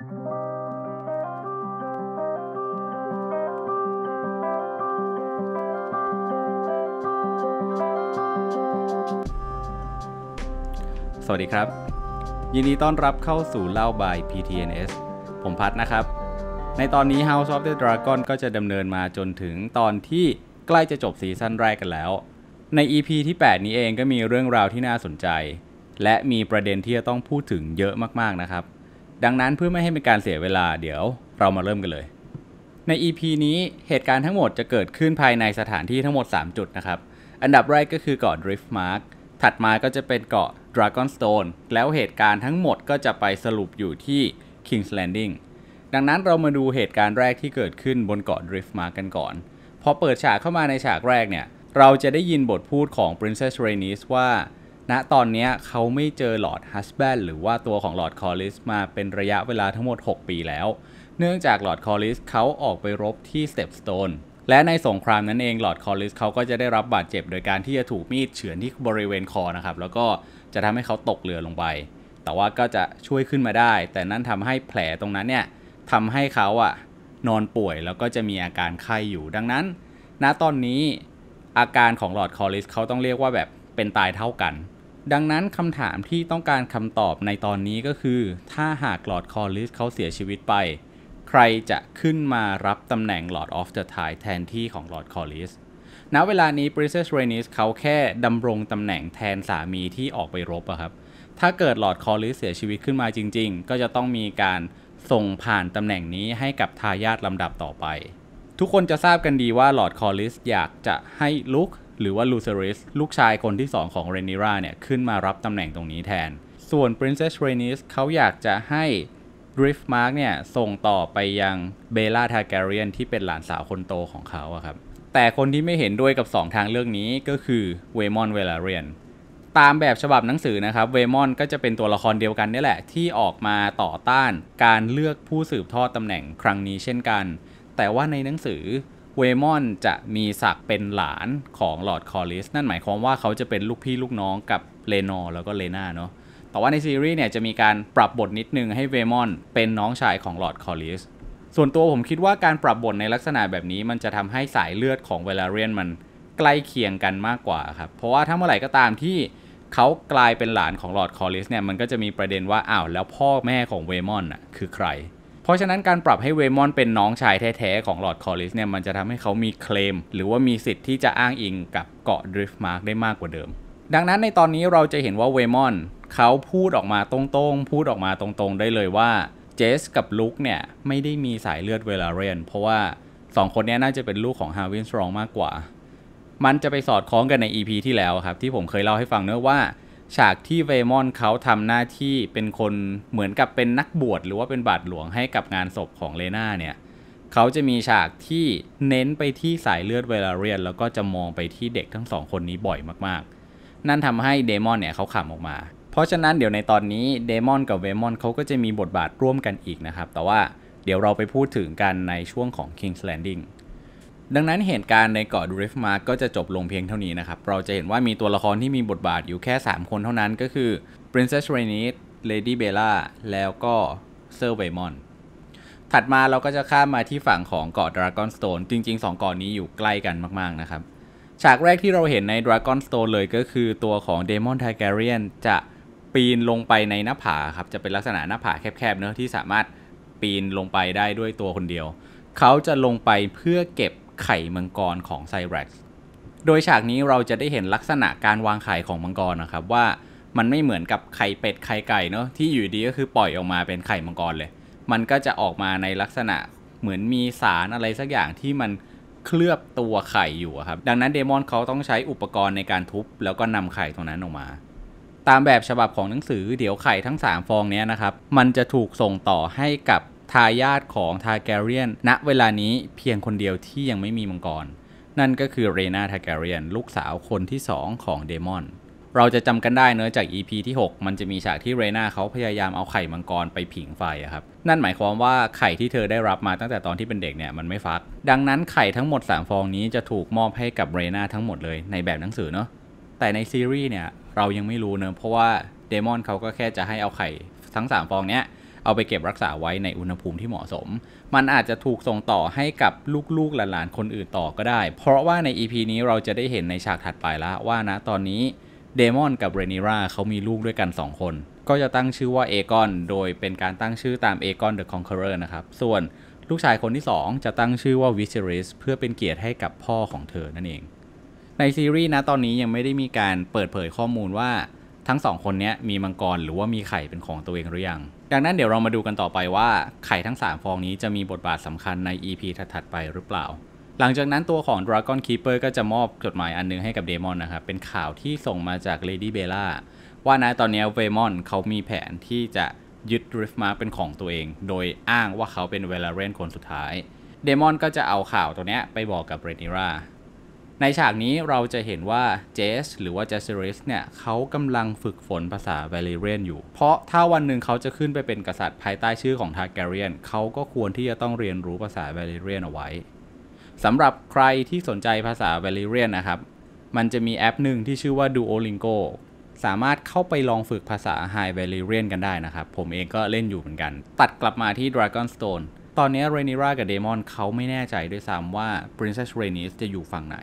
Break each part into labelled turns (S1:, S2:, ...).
S1: สวัสดีครับ ยินดีต้อนรับเข้าสู่เล่าบาย PTNS ผมพัดนะครับ ในตอนนี้ House of the Dragon ก็จะดำเนินมาจนถึงตอนที่ใกล้จะจบซีซั่นแรกกันแล้ว ใน EP ที่ 8 นี้เองก็มีเรื่องราวที่น่าสนใจ และมีประเด็นที่จะต้องพูดถึงเยอะมากๆนะครับดังนั้นเพื่อไม่ให้เป็นการเสียเวลาเดี๋ยวเรามาเริ่มกันเลย ใน EP นี้เหตุการณ์ทั้งหมดจะเกิดขึ้นภายในสถานที่ทั้งหมด 3 จุดนะครับ อันดับแรกก็คือเกาะ Driftmark ถัดมาก็จะเป็นเกาะ Dragonstone แล้วเหตุการณ์ทั้งหมดก็จะไปสรุปอยู่ที่ King's Landing ดังนั้นเรามาดูเหตุการณ์แรกที่เกิดขึ้นบนเกาะ Driftmark กันก่อนพอเปิดฉากเข้ามาในฉากแรกเนี่ยเราจะได้ยินบทพูดของ Princess Rhaenys ว่าณตอนนี้เขาไม่เจอหลอดฮัสแบนหรือว่าตัวของหลอดคอลิส มาเป็นระยะเวลาทั้งหมด 6 ปีแล้ว เนื่องจากหลอดคอลิส เขาออกไปรบที่ สเตปสโตน และในสงครามนั้นเองหลอดคอลิส เขาก็จะได้รับบาดเจ็บ โดยการที่จะถูกมีดเฉือน ที่ บริเวณคอนะครับ แล้วก็จะทำให้เขาตกเรือลงไป แต่ว่าก็จะช่วยขึ้นมาได้ แต่นั่นทำให้แผลตรงนั้นเนี่ยทำให้เขาอะนอนป่วยแล้วก็จะมีอาการไข้อยู่ ดังนั้น ณตอนนี้อาการของหลอดคอลิสเขาต้องเรียกว่าแบบเป็นตายเท่ากันดังนั้นคำถามที่ต้องการคำตอบในตอนนี้ก็คือ ถ้าหากลอร์ดคอร์ลิสเขาเสียชีวิตไป ใครจะขึ้นมารับตำแหน่งลอร์ดออฟเดอะทายแทนที่ของลอร์ดคอร์ลิสณเวลานี้ปริเซสเรนิสเขาแค่ดำรงตำแหน่งแทนสามีที่ออกไปรบอะครับถ้าเกิดลอร์ดคอร์ลิสเสียชีวิตขึ้นมาจริงๆ ก็จะต้องมีการส่งผ่านตำแหน่งนี้ให้กับทายาทลำดับต่อไป ทุกคนจะทราบกันดีว่าลอร์ดคอร์ลิสอยากจะให้ลุกหรือว่าลูเซริสลูกชายคนที่2ของเรนิราเนี่ย ขึ้นมารับตำแหน่งตรงนี้แทน ส่วน Princess r h n i s เขาอยากจะให้ d r i f t m a r k เนี่ยส่งต่อไปยังเบล่าทาแกเรียนที่เป็นหลานสาวคนโตของเขาอะครับแต่คนที่ไม่เห็นด้วยกับ 2 ทางเรื่องนี้ก็คือเวมอนเวลาเรียนตามแบบฉบับหนังสือนะครับเวมอนก็จะเป็นตัวละครเดียวกันนี่แหละ ที่ออกมาต่อต้านการเลือกผู้สืบทอดตำแหน่งครั้งนี้เช่นกัน แต่ว่าในหนังสือเวมอนจะมี ศักเป็นหลานของลอร์ดคอลิส นั่นหมายความว่าเขาจะเป็นลูกพี่ลูกน้องกับเลนอร์ แล้ว ก็เลนาเนาะ แต่ว่าใน ซีรีส์ เนี่ย จะมีการปรับบทนิดนึงให้ เวมอนเป็นน้องชายของลอร์ดคอลิส ส่วนตัวผมคิดว่าการปรับบทในลักษณะแบบนี้ มันจะทำให้สายเลือดของเวลาเรียนมันใกล้เคียงกันมากกว่าครับ เพราะว่าถ้าเมื่อไหร่ก็ตามที่ เขากลายเป็นหลานของลอร์ดคอลิสเนี่ยมันก็จะมีประเด็นว่าอ้าวแล้วพ่อแม่ของเวมอนน่ะคือใครราะฉะนั้นการปรับให้เวมอน เป็นน้องชายแท้ ๆ ของลอร์ดคอลิสเนี่ย มันจะทำให้เขามีเคลม หรือว่ามีสิทธิ์ที่จะอ้างอิงกับเกาะดริฟ์มาร์กได้มากกว่าเดิม ดังนั้นในตอนนี้เราจะเห็นว่าเวมอน เขาพูดออกมาตรงๆ พูดออกมาตรงๆได้เลยว่า เจสกับลุกเนี่ย ไม่ได้มีสายเลือดเวลาเรียนเพราะว่า2คนนี้น่าจะเป็นลูกของฮาวินสตรองมากกว่า มันจะไปสอดคล้องกันใน EP ที่แล้วครับที่ผมเคยเล่าให้ฟังเนื้อว่าฉากที่เวมอนเขาทำหน้าที่เป็นคนเหมือนกับเป็นนักบวชหรือว่าเป็นบาทหลวงให้กับงานศพของเลนาเนี่ยเขาจะมีฉากที่เน้นไปที่สายเลือดเวลาเรียนแล้วก็จะมองไปที่เด็กทั้งสองคนนี้บ่อยมากๆ นั่นทำให้เดมอนเนี่ยเขาขำออกมา เพราะฉะนั้นเดี๋ยวในตอนนี้เดมอนกับเวมอนเขาก็จะมีบทบาทร่วมกันอีกนะครับ แต่ว่าเดี๋ยวเราไปพูดถึงกันในช่วงของ King's Landing ดังนั้นเหตุการณ์ในเกาะดูริฟมาร์ก็จะจบลงเพียงเท่านี้นะครับ เราจะเห็นว่ามีตัวละครที่มีบทบาทอยู่แค่ 3 คนเท่านั้นก็คือ Princess r a i n i s Lady Bella แล้วก็ Sir w a y m o n ถัดมาเราก็จะข้ามมาที่ฝั่งของเกาะ Dragon Stone จริง ๆ2เกาะนนี้อยู่ใกล้กันมากๆนะครับ ฉากแรกที่เราเห็นใน Dragon Stone เลยก็คือตัวของ d e m o n t a g a r y a n จะปีนลงไปในหน้าผาครับ จะเป็นลักษณะหน้าผาแคบๆเนอะที่สามารถปีนลงไปได้ด้วยตัวคนเดียว เขาจะลงไปเพื่อเก็บไข่มังกรของไซรัสโดยฉากนี้เราจะได้เห็นลักษณะการวางไข่ของมังกรนะครับว่ามันไม่เหมือนกับไข่เป็ดไข่ไก่เนาะที่อยู่ดีก็คือปล่อยออกมาเป็นไข่มังกรเลย มันก็จะออกมาในลักษณะเหมือนมีสารอะไรสักอย่างที่มันเคลือบตัวไข่อยู่ครับดังนั้นเดมอนเขาต้องใช้อุปกรณ์ในการทุบแล้วก็นำไข่ตรงนั้นออกมา ตามแบบฉบับของหนังสือเดี๋ยวไข่ทั้ง3ฟองนี้นะครับมันจะถูกส่งต่อให้กับทายาทของทาแกเรียนณเวลานี้เพียงคนเดียวที่ยังไม่มีมังกรนั่นก็คือเรนาทาแกเรียนลูกสาวคนที่ 2 ของ เดมอน เราจะจำกันได้เนือจาก EP ที่6มันจะมีฉากที่เรนาเขาพยายามเอาไข่มังกรไปผิง ไฟครับนั่นหมายความว่า ไข่ที่เธอได้รับมาตั้งแต่ตอนที่เป็นเด็ก เนี่ย มันไม่ฟัก ดังนั้นไข่ทั้งหมด 3ฟองนี้จะถูกมอบให้กับเรนาทั้งหมดเลยในแบบหนังสือเนาะแต่ในซีรีส์เนี่ยเรายังไม่รู้เนอะเพราะว่าเดมอนเขาก็แค่จะให้เอาไข่ทั้ง3ฟองเนี้ยเอาไปเก็บรักษาไว้ในอุณหภูมิที่เหมาะสม มันอาจจะถูกส่งต่อให้กับลูกๆ หลานๆ คนอื่นต่อก็ได้ เพราะว่าใน EP นี้เราจะได้เห็นในฉากถัดไปละว่านะ ตอนนี้เดมอนกับเรนิราเขามีลูกด้วยกัน 2 คน ก็จะตั้งชื่อว่าเอกอนโดยเป็นการตั้งชื่อตามเอกอนเดอะคอนเคอเรอร์นะครับ ส่วนลูกชายคนที่ 2 จะตั้งชื่อว่าวิเชริสเพื่อเป็นเกียรติให้กับพ่อของเธอนั่นเอง ในซีรีส์นะตอนนี้ยังไม่ได้มีการเปิดเผยข้อมูลว่าทั้งสองคนนี้มีมังกรหรือว่ามีไข่เป็นของตัวเองหรือยังดังนั้นเดี๋ยวเรามาดูกันต่อไปว่าไข่ทั้ง 3 ฟองนี้จะมีบทบาทสำคัญใน EP ถัดๆ ไปหรือเปล่า หลังจากนั้นตัวของ Dragon Keeper ก็จะมอบจดหมายอันนึงให้กับเดมอนนะครับ เป็นข่าวที่ส่งมาจาก Lady Bella ว่านะตอนนี้เวมอนเขามีแผนที่จะยึดริฟมาเป็นของตัวเอง โดยอ้างว่าเขาเป็นเวลาเรนคนสุดท้ายเดมอนก็จะเอาข่าวตัวนี้ไปบอกกับเรนิราในฉากนี้เราจะเห็นว่า เจสหรือว่า เจสเริสเนี่ย เขากำลังฝึกฝนภาษาเวลเรียนอยู่ เพราะถ้าวันหนึ่งเขาจะขึ้นไปเป็นกษัตริย์ภายใต้ชื่อของทาร์แกเรียน เขาก็ควรที่จะต้องเรียนรู้ภาษาเวลเรียนเอาไว้สำหรับใครที่สนใจภาษาเวลเรียนนะครับ มันจะมีแอปหนึ่งที่ชื่อว่า Duolingo สามารถเข้าไปลองฝึกภาษา High Valyrian กันได้นะครับผมเองก็เล่นอยู่เหมือนกัน ตัดกลับมาที่ Dragonstone ตอนนี้เรนิรากับเดมอนเขาไม่แน่ใจด้วยซ้ำว่า Princess r h e n y s จะอยู่ฝั่งไหน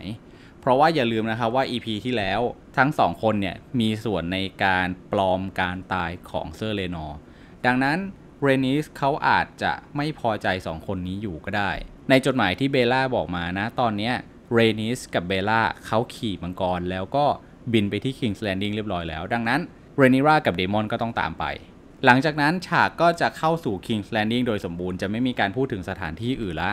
S1: เพราะว่าอย่าลืมนะครับว่า EP ที่แล้วทั้งสองคนเนี่ย มีส่วนในการปลอมการตายของเซอร์เลนอร์ ดังนั้นเรนิสเขาอาจจะไม่พอใจสองคนนี้อยู่ก็ได้ ในจดหมายที่เบล่าบอกมานะตอนนี้เรนิสกับเบล่าเขาขี่มังกรแล้วก็บินไปที่คิงส์แลนดิ้งเรียบร้อยแล้ว ดังนั้นเรนิรากับเดมอนก็ต้องตามไป หลังจากนั้นฉากก็จะเข้าสู่คิงส์แลนดิ้งโดยสมบูรณ์จะไม่มีการพูดถึงสถานที่อื่นละ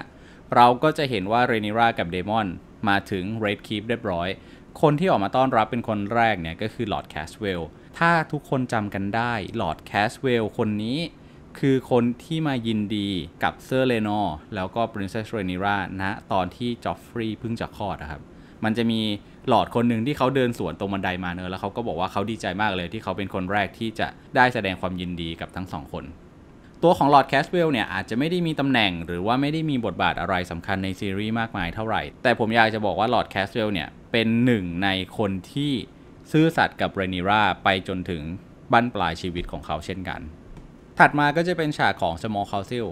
S1: เราก็จะเห็นว่าเรนิรากับเดมอนมาถึง Red Keep เรียบร้อย คนที่ออกมาต้อนรับเป็นคนแรกเนี่ยก็คือลอร์ดแคสเวลถ้าทุกคนจำกันได้ลอร์ดแคสเวลคนนี้คือคนที่มายินดีกับ เซอร์เลนอร์แล้วก็ปรินเซส r รนิราณตอนที่จอฟฟรีย์เพิ่งจะคลอดนะครับ มันจะมีหลอดคนหนึ่งที่เขาเดินสวนตรงบันไดมาเนอะแล้วเขาก็บอกว่าเขาดีใจมากเลยที่เขาเป็นคนแรกที่จะได้แสดงความยินดีกับทั้งสองคนตัวของลอร์ดแคสเวลเนี่ย อาจจะไม่ได้มีตำแหน่งหรือว่าไม่ได้มีบทบาทอะไรสำคัญในซีรีส์มากมายเท่าไหร่ แต่ผมอยากจะบอกว่าลอร์ดแคสเวลเนี่ย เป็นหนึ่งในคนที่ซื่อสัตย์กับเรนิราไปจนถึงบั้นปลายชีวิตของเขาเช่นกัน ถัดมาก็จะเป็นฉากของสมอลคาซิล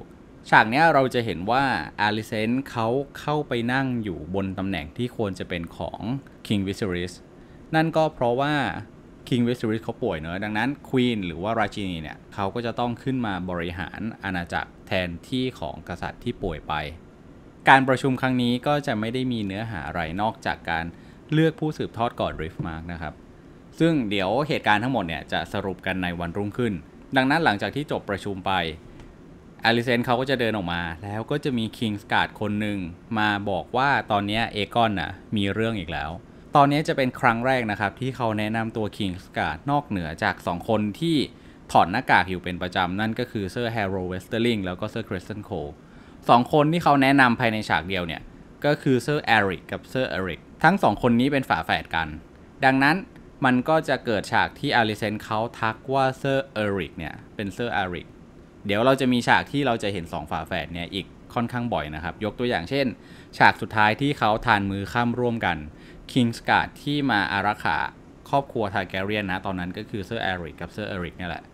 S1: ฉากนี้เราจะเห็นว่าอาริเซนเขาเข้าไปนั่งอยู่บนตำแหน่งที่ควรจะเป็นของคิงวิซิริสนั่นก็เพราะว่าคิงเวสต์ริสเขาป่วยเนอะดังนั้นควีนหรือว่าราชินีเนี่ยเขาก็จะต้องขึ้นมาบริหารอาณาจักรแทนที่ของกษัตริย์ที่ป่วยไป การประชุมครั้งนี้ก็จะไม่ได้มีเนื้อหาอะไรนอกจากการเลือกผู้สืบทอดก่อนริฟมาร์กนะครับ ซึ่งเดี๋ยวเหตุการณ์ทั้งหมดเนี่ย จะสรุปกันในวันรุ่งขึ้น ดังนั้นหลังจากที่จบประชุมไปอลิเซนเขาก็จะเดินออกมาแล้วก็จะมีคิงสการ์ดคนหนึ่งมาบอกว่าตอนนี้เอกอนน่ะมีเรื่องอีกแล้วตอนนี้จะเป็นครั้งแรกนะครับ ที่เขาแนะนำตัวคิงส์การ์ดนอกเหนือจาก 2 คนที่ถอดหน้ากากอยู่เป็นประจำนั่นก็คือเซอร์แฮร์โรเวสเตอร์ลิงแล้วก็เซอร์คริสตันโคสองคนที่เขาแนะนำภายในฉากเดียวเนี่ย ก็คือเซอร์แอริกกับเซอร์เอริกทั้งสองคนนี้เป็นฝาแฝดกัน ดังนั้นมันก็จะเกิดฉากที่อาริเซนเขาทักว่าเซอร์เอริกเนี่ย เป็นเซอร์อริกเดี๋ยวเราจะมีฉากที่เราจะเห็น2ฝาแฝดเนี่ยอีกค่อนข้างบ่อยนะครับยกตัวอย่างเช่น ฉากสุดท้ายที่เขาทานมือข้ามร่วมกันคิงสการ์ดที่มาอารักขาครอบครัวทาแกเรียนนะตอนนั้นก็คือเซอร์แอริกกับเซอร์เอริกนี่แหละ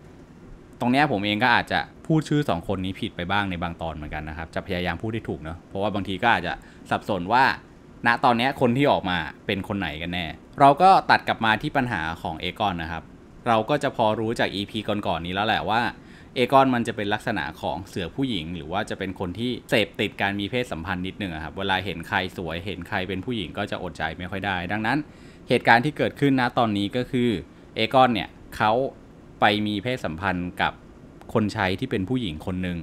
S1: ตรงนี้ผมเองก็อาจจะ พูด ชื่อ 2 คนนี้ผิดไปบ้างในบางตอนเหมือนกันนะครับ จะพยายาม พูดที้ถูกเนาะเพราะว่าบางทีก็ อาจจะสับสนว่า ณตอนนี้คนที่ออกมาเป็นคนไหนกันแน่ เราก็ตัดกลับมาที่ปัญหาของเอกอนนะครับเราก็จะพอรู้จาก EP ก่อนๆนนี้แล้วแหละว่าเอกอนมันจะเป็นลักษณะของเสือผู้หญิงหรือว่าจะเป็นคนที่เสพติดการมีเพศสัมพันธ์นิดนึงครับ เวลาเห็นใครสวยเห็นใครเป็นผู้หญิงก็จะอดใจไม่ค่อยได้ ดังนั้น เหตุการณ์ที่เกิดขึ้นนะตอนนี้ก็คือเอกอนเนี่ยเขาไปมีเพศสัมพันธ์กับคนใช้ที่เป็นผู้หญิงคนหนึ่ง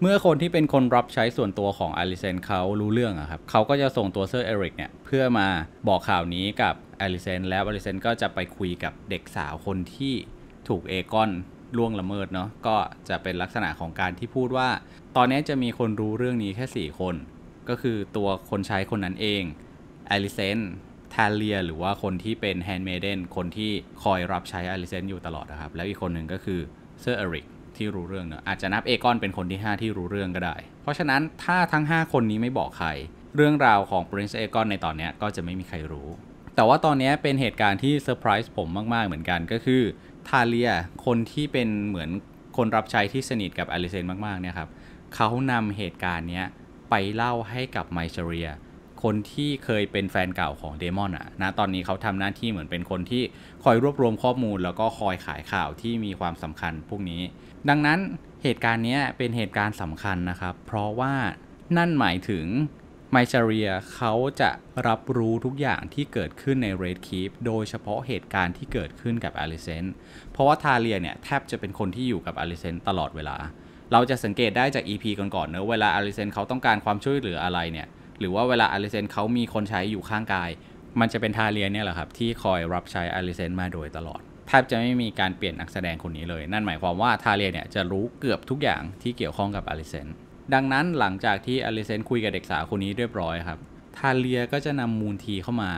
S1: เมื่อคนที่เป็นคนรับใช้ส่วนตัวของอลิเซนเขารู้เรื่องครับเขาก็จะส่งตัวเซอร์เอริกเนี่ยเพื่อมาบอกข่าวนี้กับอลิเซนแล้วอลิเซนก็จะไปคุยกับเด็กสาวคนที่ถูกเอกอนล่วง ละเมิด เนาะก็จะเป็นลักษณะของการที่พูดว่า ตอนนี้จะมีคนรู้เรื่องนี้แค่ 4 คน ก็คือตัวคนใช้คนนั้นเองอลิเซนทาเลีย หรือว่าคนที่เป็นแฮนด์เมดเดนคนที่คอยรับใช้อลิเซนอยู่ตลอดนะครับแล้ว อีกคนหนึ่งก็คือเซอร์เอริกที่รู้เรื่องเนาะอาจจะนับ เอกอนเป็นคนที่5 ที่รู้เรื่องก็ได้ เพราะฉะนั้นถ้าทั้ง 5 คนนี้ไม่บอกใคร เรื่องราวของ Prince อกอนในตอนนี้ก็จะไม่มีใครรู้ แต่ว่าตอนนี้เป็นเหตุการณ์ที่เซอร์ไพรส์ผมมาก ๆ เหมือนกันก็คือทาเลีย คนที่เป็นเหมือนคนรับใช้ที่สนิทกับอลิเซนมากๆเนี่ยครับเขานำเหตุการณ์เนี้ยไปเล่าให้กับไมเชเรีย คนที่เคยเป็นแฟนเก่าของเดมอนอะนะ ตอนนี้เขาทำหน้าที่เหมือนเป็นคนที่คอยรวบรวมข้อมูล แล้วก็คอยขายข่าวที่มีความสำคัญพวกนี้ ดังนั้นเหตุการณ์นี้เป็นเหตุการณ์สำคัญนะครับ เพราะว่านั่นหมายถึงไมชาเรียเขาจะรับรู้ทุกอย่างที่เกิดขึ้นในเรดคีฟโดยเฉพาะเหตุการณ์ที่เกิดขึ้นกับอลิเซนเพราะว่าทาเลียเนี่ยแทบจะเป็นคนที่อยู่กับอลิเซนตลอดเวลา เราจะสังเกตได้จาก EP ก่อนๆเนอะเวลาอลิเซนเขาต้องการความช่วยเหลืออะไรเนี่ยหรือว่าเวลาอลิเซนเขามีคนใช้อยู่ข้างกาย มันจะเป็นทาเลียเนี่ยแหละครับที่คอยรับใช้อลิเซนมาโดยตลอดแทบจะไม่มีการเปลี่ยนนักแสดงคนนี้เลย นั่นหมายความว่าทาเลียเนี่ยจะรู้เกือบทุกอย่างที่เกี่ยวข้องกับอลิเซนดังนั้นหลังจากที่อลิเซนคุยกับเด็กสาวคนนี้เรียบร้อยครับ ทาเลียก็จะนำมูลทีเข้ามา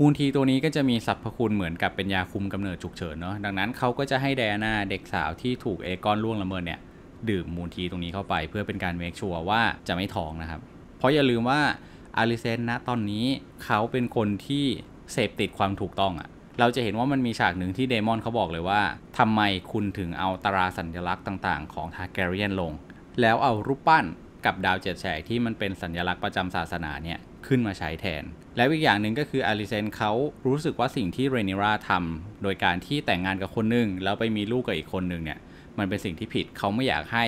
S1: มูลทีตัวนี้ก็จะมีสรรพคุณเหมือนกับเป็นยาคุมกำเนิดฉุกเฉินเนาะ ดังนั้นเขาก็จะให้แดนาเด็กสาวที่ถูกเอกอนล่วงละเมิดเนี่ยดื่มมูลทีตรงนี้เข้าไป เพื่อเป็นการเมคชัวร์ว่าจะไม่ท้องนะครับ เพราะอย่าลืมว่าอลิเซนนะตอนนี้เขาเป็นคนที่เสพติดความถูกต้องอะ เราจะเห็นว่ามันมีฉากหนึ่งที่เดมอนเขาบอกเลยว่า ทำไมคุณถึงเอาตราสัญลักษณ์ต่างๆ ของทาร์แกเรียนลงแล้วเอารูปปั้นกับดาวเจ็ดแฉกที่มันเป็นสัญลักษณ์ประจำศาสนาเนี่ยขึ้นมาใช้แทน และอีกอย่างหนึ่งก็คืออาริเซนเขารู้สึกว่าสิ่งที่เรนิราทำโดยการที่แต่งงานกับคนนึงแล้วไปมีลูกกับอีกคนนึงเนี่ยมันเป็นสิ่งที่ผิดเขาไม่อยากให้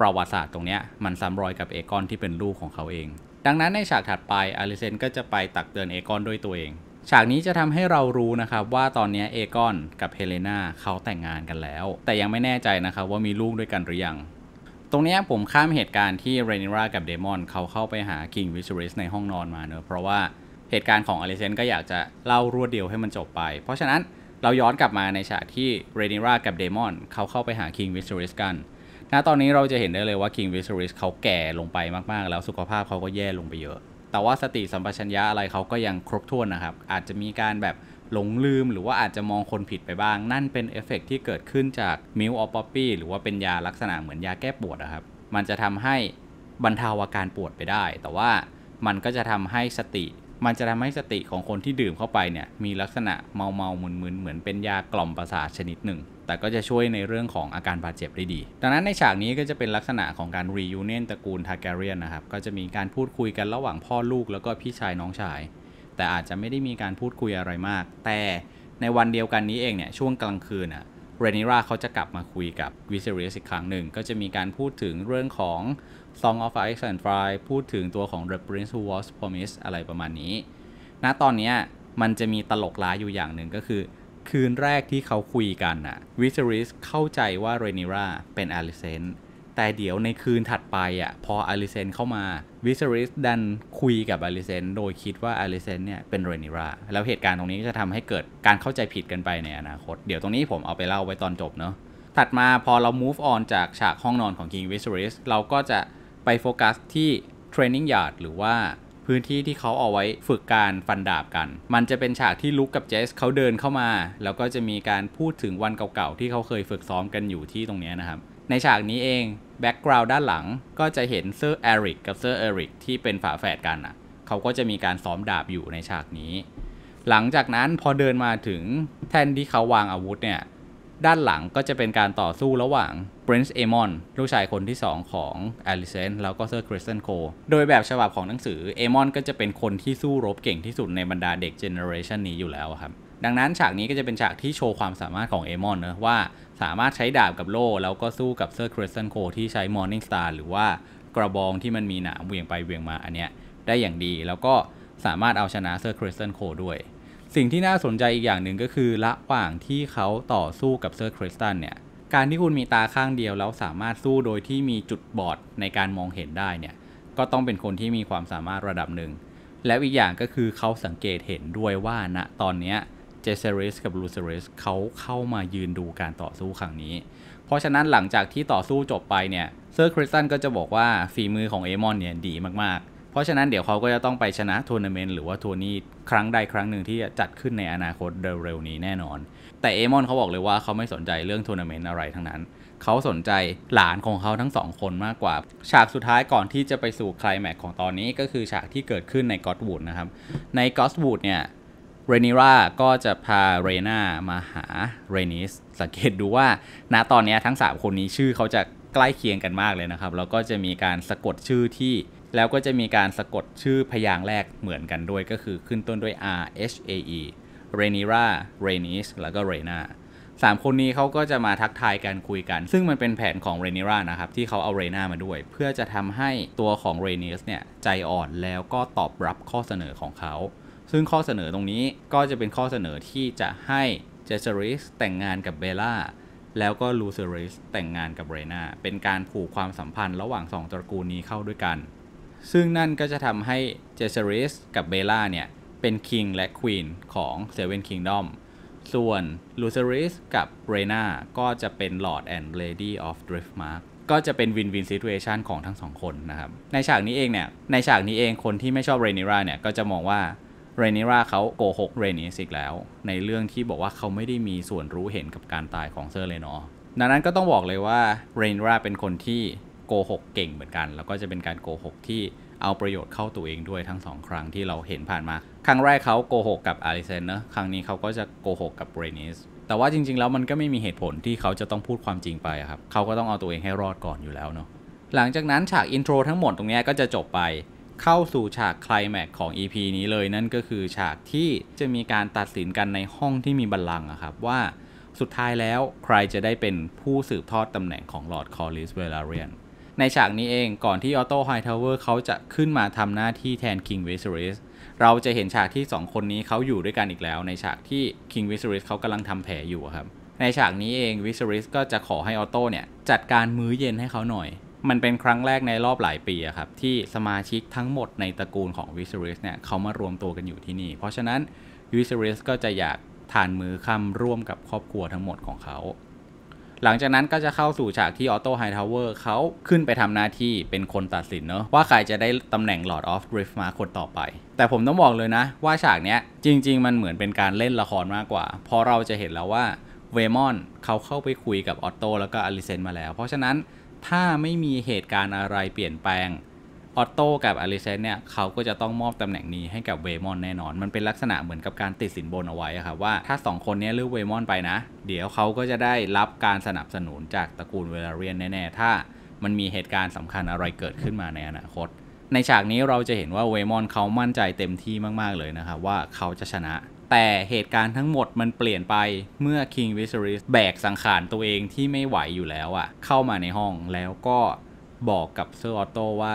S1: ประวัติศาสตร์ตรงนี้มันซ้ำรอยกับเอกอนที่เป็นลูกของเขาเอง ดังนั้นในฉากถัดไปอาริเซนก็จะไปตักเตือนเอกอนด้วยตัวเองฉากนี้จะทำให้เรารู้นะครับว่าตอนนี้เอกอนกับเฮเลนาเขาแต่งงานกันแล้วแต่ยังไม่แน่ใจนะครับว่ามีลูกด้วยกันหรือยังตรงนี้ผมข้ามเหตุการณ์ที่เรนิรากับเดมอนเขาเข้าไปหาคิงวิชเรสในห้องนอนมาเนอะเพราะว่าเหตุการณ์ของอเลเซน ก็อยากจะเล่ารวดเดียวให้มันจบไป เพราะฉะนั้นเราย้อนกลับมาในฉากที่เรนิรากับเดมอนเขาเข้าไปหาคิงวิชเรสกัน ณตอนนี้เราจะเห็นได้เลยว่าคิงวิชเรสเขาแก่ลงไปมาก ๆ แล้วสุขภาพเขาก็แย่ลงไปเยอะ แต่ว่าสติสัมปชัญญะอะไรเขาก็ยังครบถ้วนนะครับอาจจะมีการแบบหลงลืมหรือว่าอาจจะมองคนผิดไปบ้าง นั่นเป็นเอฟเฟกที่เกิดขึ้นจากมิลออปปี้หรือว่าเป็นยาลักษณะเหมือนยาแก้ปวดนะครับ มันจะทำให้บรรเทาอาการปวดไปได้แต่ว่ามันก็จะทำให้สติ มันจะทำให้สติของคนที่ดื่มเข้าไปเนี่ยมีลักษณะเมาเมามึนมึนเหมือนเป็นยากล่อมประสาทชนิดหนึ่งแต่ก็จะช่วยในเรื่องของอาการบาดเจ็บได้ดีดังนั้นในฉากนี้ก็จะเป็นลักษณะของการรียูเนียนตระกูลทาแกเรียนนะครับก็จะมีการพูดคุยกันระหว่างพ่อลูกแล้วก็พี่ชายน้องชายแต่อาจจะไม่ได้มีการพูดคุยอะไรมาก แต่ในวันเดียวกันนี้เองเนี่ย ช่วงกลางคืนอะเรนิราเขาจะกลับมาคุยกับวิเซเรียสอีกครั้งหนึ่งก็จะมีการพูดถึงเรื่องของ Song of Ice and Fire พูดถึงตัวของ The Prince Who Was Promised อะไรประมาณนี้ ณตอนนี้มันจะมีตลกล้าอยู่อย่างหนึ่งก็คือ คืนแรกที่เขาคุยกันอะวิเซเรียสเข้าใจว่าเรนิราเป็นอลิเซนตแต่เดี๋ยวในคืนถัดไปอ่ะพออาริเซนเข้ามา วิสริสดันคุยกับอาริเซนโดยคิดว่าอาริเซนเนี่ยเป็นเรนิรา แล้วเหตุการณ์ตรงนี้ก็จะทำให้เกิดการเข้าใจผิดกันไปในอนาคต เดี๋ยวตรงนี้ผมเอาไปเล่าไว้ตอนจบเนาะถัดมาพอเรา move on จากฉากห้องนอนของคิงวิสริส เราก็จะไปโฟกัสที่ทรนนิ่งยาร์ดหรือว่าพื้นที่ที่เขาเอาไว้ฝึกการฟันดาบกัน มันจะเป็นฉากที่ลุกกับเจสเขาเดินเข้ามา แล้วก็จะมีการพูดถึงวันเก่าๆที่เขาเคยฝึกซ้อมกันอยู่ที่ตรงนี้นะครับในฉากนี้เองแบ็กกราวด์ด้านหลังก็จะเห็นเซอร์เอริกกับเซอร์เอริกที่เป็นฝาแฝดกันอ่ะ เขาก็จะมีการซ้อมดาบอยู่ในฉากนี้ หลังจากนั้นพอเดินมาถึงแท่นที่เขาวางอาวุธเนี่ย ด้านหลังก็จะเป็นการต่อสู้ระหว่างเบรนซ์เอมอนลูกชายคนที่2ของแอลิเซนแล้วก็เซอร์คริสเตนโคโดยแบบฉบับของหนังสือเอมอนก็จะเป็นคนที่สู้รบเก่งที่สุดในบรรดาเด็กเจเนอเรชันนี้อยู่แล้วครับ ดังนั้นฉากนี้ก็จะเป็นฉากที่โชว์ความสามารถของเอมอนเนะว่าสามารถใช้ดาบกับโล่แล้วก็สู้กับเซอร์คริสตันโคที่ใช้มอร์นิ่งสตาร์หรือว่า กระบองที่มันมีหนามเวียงไปเวียงมาอันเนี้ยได้อย่างดีแล้วก็สามารถเอาชนะเซอร์คริสตันโคด้วย สิ่งที่น่าสนใจอีกอย่างหนึ่งก็คือระหว่างที่เขาต่อสู้กับเซอร์คริสตันเนี่ยการที่คุณมีตาข้างเดียวแล้วสามารถสู้โดยที่มีจุดบอดในการมองเห็นได้เนี่ยก็ต้องเป็นคนที่มีความสามารถระดับหนึ่งแล้วอีกอย่างก็คือเขาสังเกตเห็นด้วยว่าณนะตอนเนี้ยเจเซรรสกับลูเซรรสเขาเข้ามายืนดูการต่อสู้ครั้งนี้ เพราะฉะนั้นหลังจากที่ต่อสู้จบไปเนี่ยเซอร์คริสตันก็จะบอกว่าฝีมือของเอมอนเนี่ยดีมากๆ เพราะฉะนั้นเดี๋ยวเขาก็จะต้องไปชนะทัวร์นาเมนต์หรือว่าทัวร์นี้ครั้งใดครั้งหนึ่งที่จะจัดขึ้นในอนาคตเร็วๆนี้แน่นอน แต่เอมอนเขาบอกเลยว่าเขาไม่สนใจเรื่องทัวร์นาเมนต์อะไรทั้งนั้น เขาสนใจหลานของเขาทั้งสองคนมากกว่า ฉากสุดท้ายก่อนที่จะไปสู่คลายแม็กของตอนนี้ก็คือฉากที่เกิดขึ้นในก็อตวูดนะครับ ในก็อตวูดเนี่ยเรนิราก็จะพาเรนามาหาเรนิสสังเกตดูว่าณตอนนี้ทั้ง 3 คนนี้ชื่อเขาจะใกล้เคียงกันมากเลยนะครับ แล้วก็จะมีการสะกดชื่อที่ แล้วก็จะมีการสะกดชื่อพยางค์แรกเหมือนกันด้วยก็คือขึ้นต้นด้วย R H A E เรนิราเรนิสแล้วก็เรนาสามคนนี้เขาก็จะมาทักทายกันคุยกัน ซึ่งมันเป็นแผนของเรนิรานะครับที่เขาเอาเรนามาด้วย เพื่อจะทำให้ตัวของเรนิสเนี่ยใจอ่อนแล้วก็ตอบรับข้อเสนอของเขาซึ่งข้อเสนอตรงนี้ก็จะเป็นข้อเสนอที่จะให้ เจสซริสแต่งงานกับเบลล่า แล้วก็ลูเซริสแต่งงานกับเรนาเป็นการผูกความสัมพันธ์ระหว่าง 2 ตระกูลนี้เข้าด้วยกัน ซึ่งนั่นก็จะทำให้เจสซริสกับเบลล่าเนี่ย เป็นคิงและควีนของเซเว่นคิงดอม ส่วนลูเซริสกับเรนาก็จะเป็นลอร์ดแอนด์เลดี้ออฟดริฟ์มาร์กก็จะเป็นวินวินซิทูเอชันของทั้งสองคนนะครับ ในฉากนี้เองเนี่ย ในฉากนี้เองคนที่ไม่ชอบเรนิราเนี่ยก็จะมองว่าเรเนราเขาโกหกเรนิสอีก แล้ว ในเรื่องที่บอกว่าเขาไม่ได้มีส่วนรู้เห็นกับการตายของเซอร์เลนอดังนั้นก็ต้องบอกเลยว่าเรเนราเป็นคนที่ โกหก เก่งเหมือนกัน แล้วก็จะเป็นการ โกหก ที่เอาประโยชน์เข้าตัวเองด้วยทั้งสองครั้งที่เราเห็นผ่านมาครั้งแรกเขาโกหกกับอาริเซนเนะครั้งนี้เขาก็จะโกหกกับเรนิสแต่ว่าจริงๆแล้วมันก็ไม่มีเหตุผลที่เขาจะต้องพูดความจริงไปครับเขาก็ต้องเอาตัวเองให้รอดก่อนอยู่แล้วเนาะหลังจากนั้นฉากอินโทรทั้งหมดตรงนี้ก็จะจบไปเข้าสู่ฉากคลแม็กของ EP นี้เลย นั่นก็คือฉากที่จะมีการตัดสินกันในห้องที่มีบัลลังก์ครับว่าสุดท้ายแล้วใครจะได้เป็นผู้สืบทอดตำแหน่งของลอร์ดคอลิสเวลาเรียนในฉากนี้เองก่อนที่ออโต้ไฮทาวเวอร์เขาจะขึ้นมาทำหน้าที่แทนคิงเวสเริสเราจะเห็นฉากที่2คนนี้เขาอยู่ด้วยกันอีกแล้ว ในฉากที่คิงเวสเริสเขากำลังทำแผลอยู่ครับในฉากนี้เองวิสเริสก็จะขอให้ออโต้เนี่ยจัดการมื้อเย็นให้เขาหน่อยมันเป็นครั้งแรกในรอบหลายปีครับที่สมาชิกทั้งหมดในตระกูลของวิซิรสเนี่ยเขามารวมตัวกันอยู่ที่นี่ เพราะฉะนั้นวิซิรสก็จะอยากทานมือค่ำร่วมกับครอบครัวทั้งหมดของเขา หลังจากนั้นก็จะเข้าสู่ฉากที่ออโต้ไฮทาวเวอร์เขาขึ้นไปทำหน้าที่เป็นคนตัดสินเนาะว่าใครจะได้ตำแหน่ง Lord of r i f t มาคนต่อไป แต่ผมต้องบอกเลยนะ ว่าฉากเนี้ยจริง ๆมันเหมือนเป็นการเล่นละครมากกว่าพอเราจะเห็นแล้วว่าเวมอนเขาเข้าไปคุยกับออโต้แล้วก็อลิเซนมาแล้ว เพราะฉะนั้นถ้าไม่มีเหตุการณ์อะไรเปลี่ยนแปลง ออตโต้กับ อลิเซนเนี่ย เขาก็จะต้องมอบ ตำแหน่งนี้ให้กับเวมอน แน่นอน มันเป็นลักษณะเหมือนกับการติดสินบนเอาไว้ครับว่าถ้า 2 คนนี้เลือกเวมอน ไปนะ เดี๋ยวเขาก็จะได้รับการสนับสนุนจากตระกูลเวลาเรียนแน่ๆถ้า มันมีเหตุการณ์สำคัญอะไรเกิดขึ้นมาในอนาคตในฉากนี้เราจะเห็นว่าเวมอนเขามั่นใจเต็มที่มากๆเลยนะครับว่าเขาจะชนะแต่เหตุการณ์ทั้งหมดมันเปลี่ยนไปเมื่อคิงวิสริสแบกสังขารตัวเองที่ไม่ไหวอยู่แล้วอะ่ะเข้ามาในห้องแล้วก็บอกกับเซอร์ออโตว่า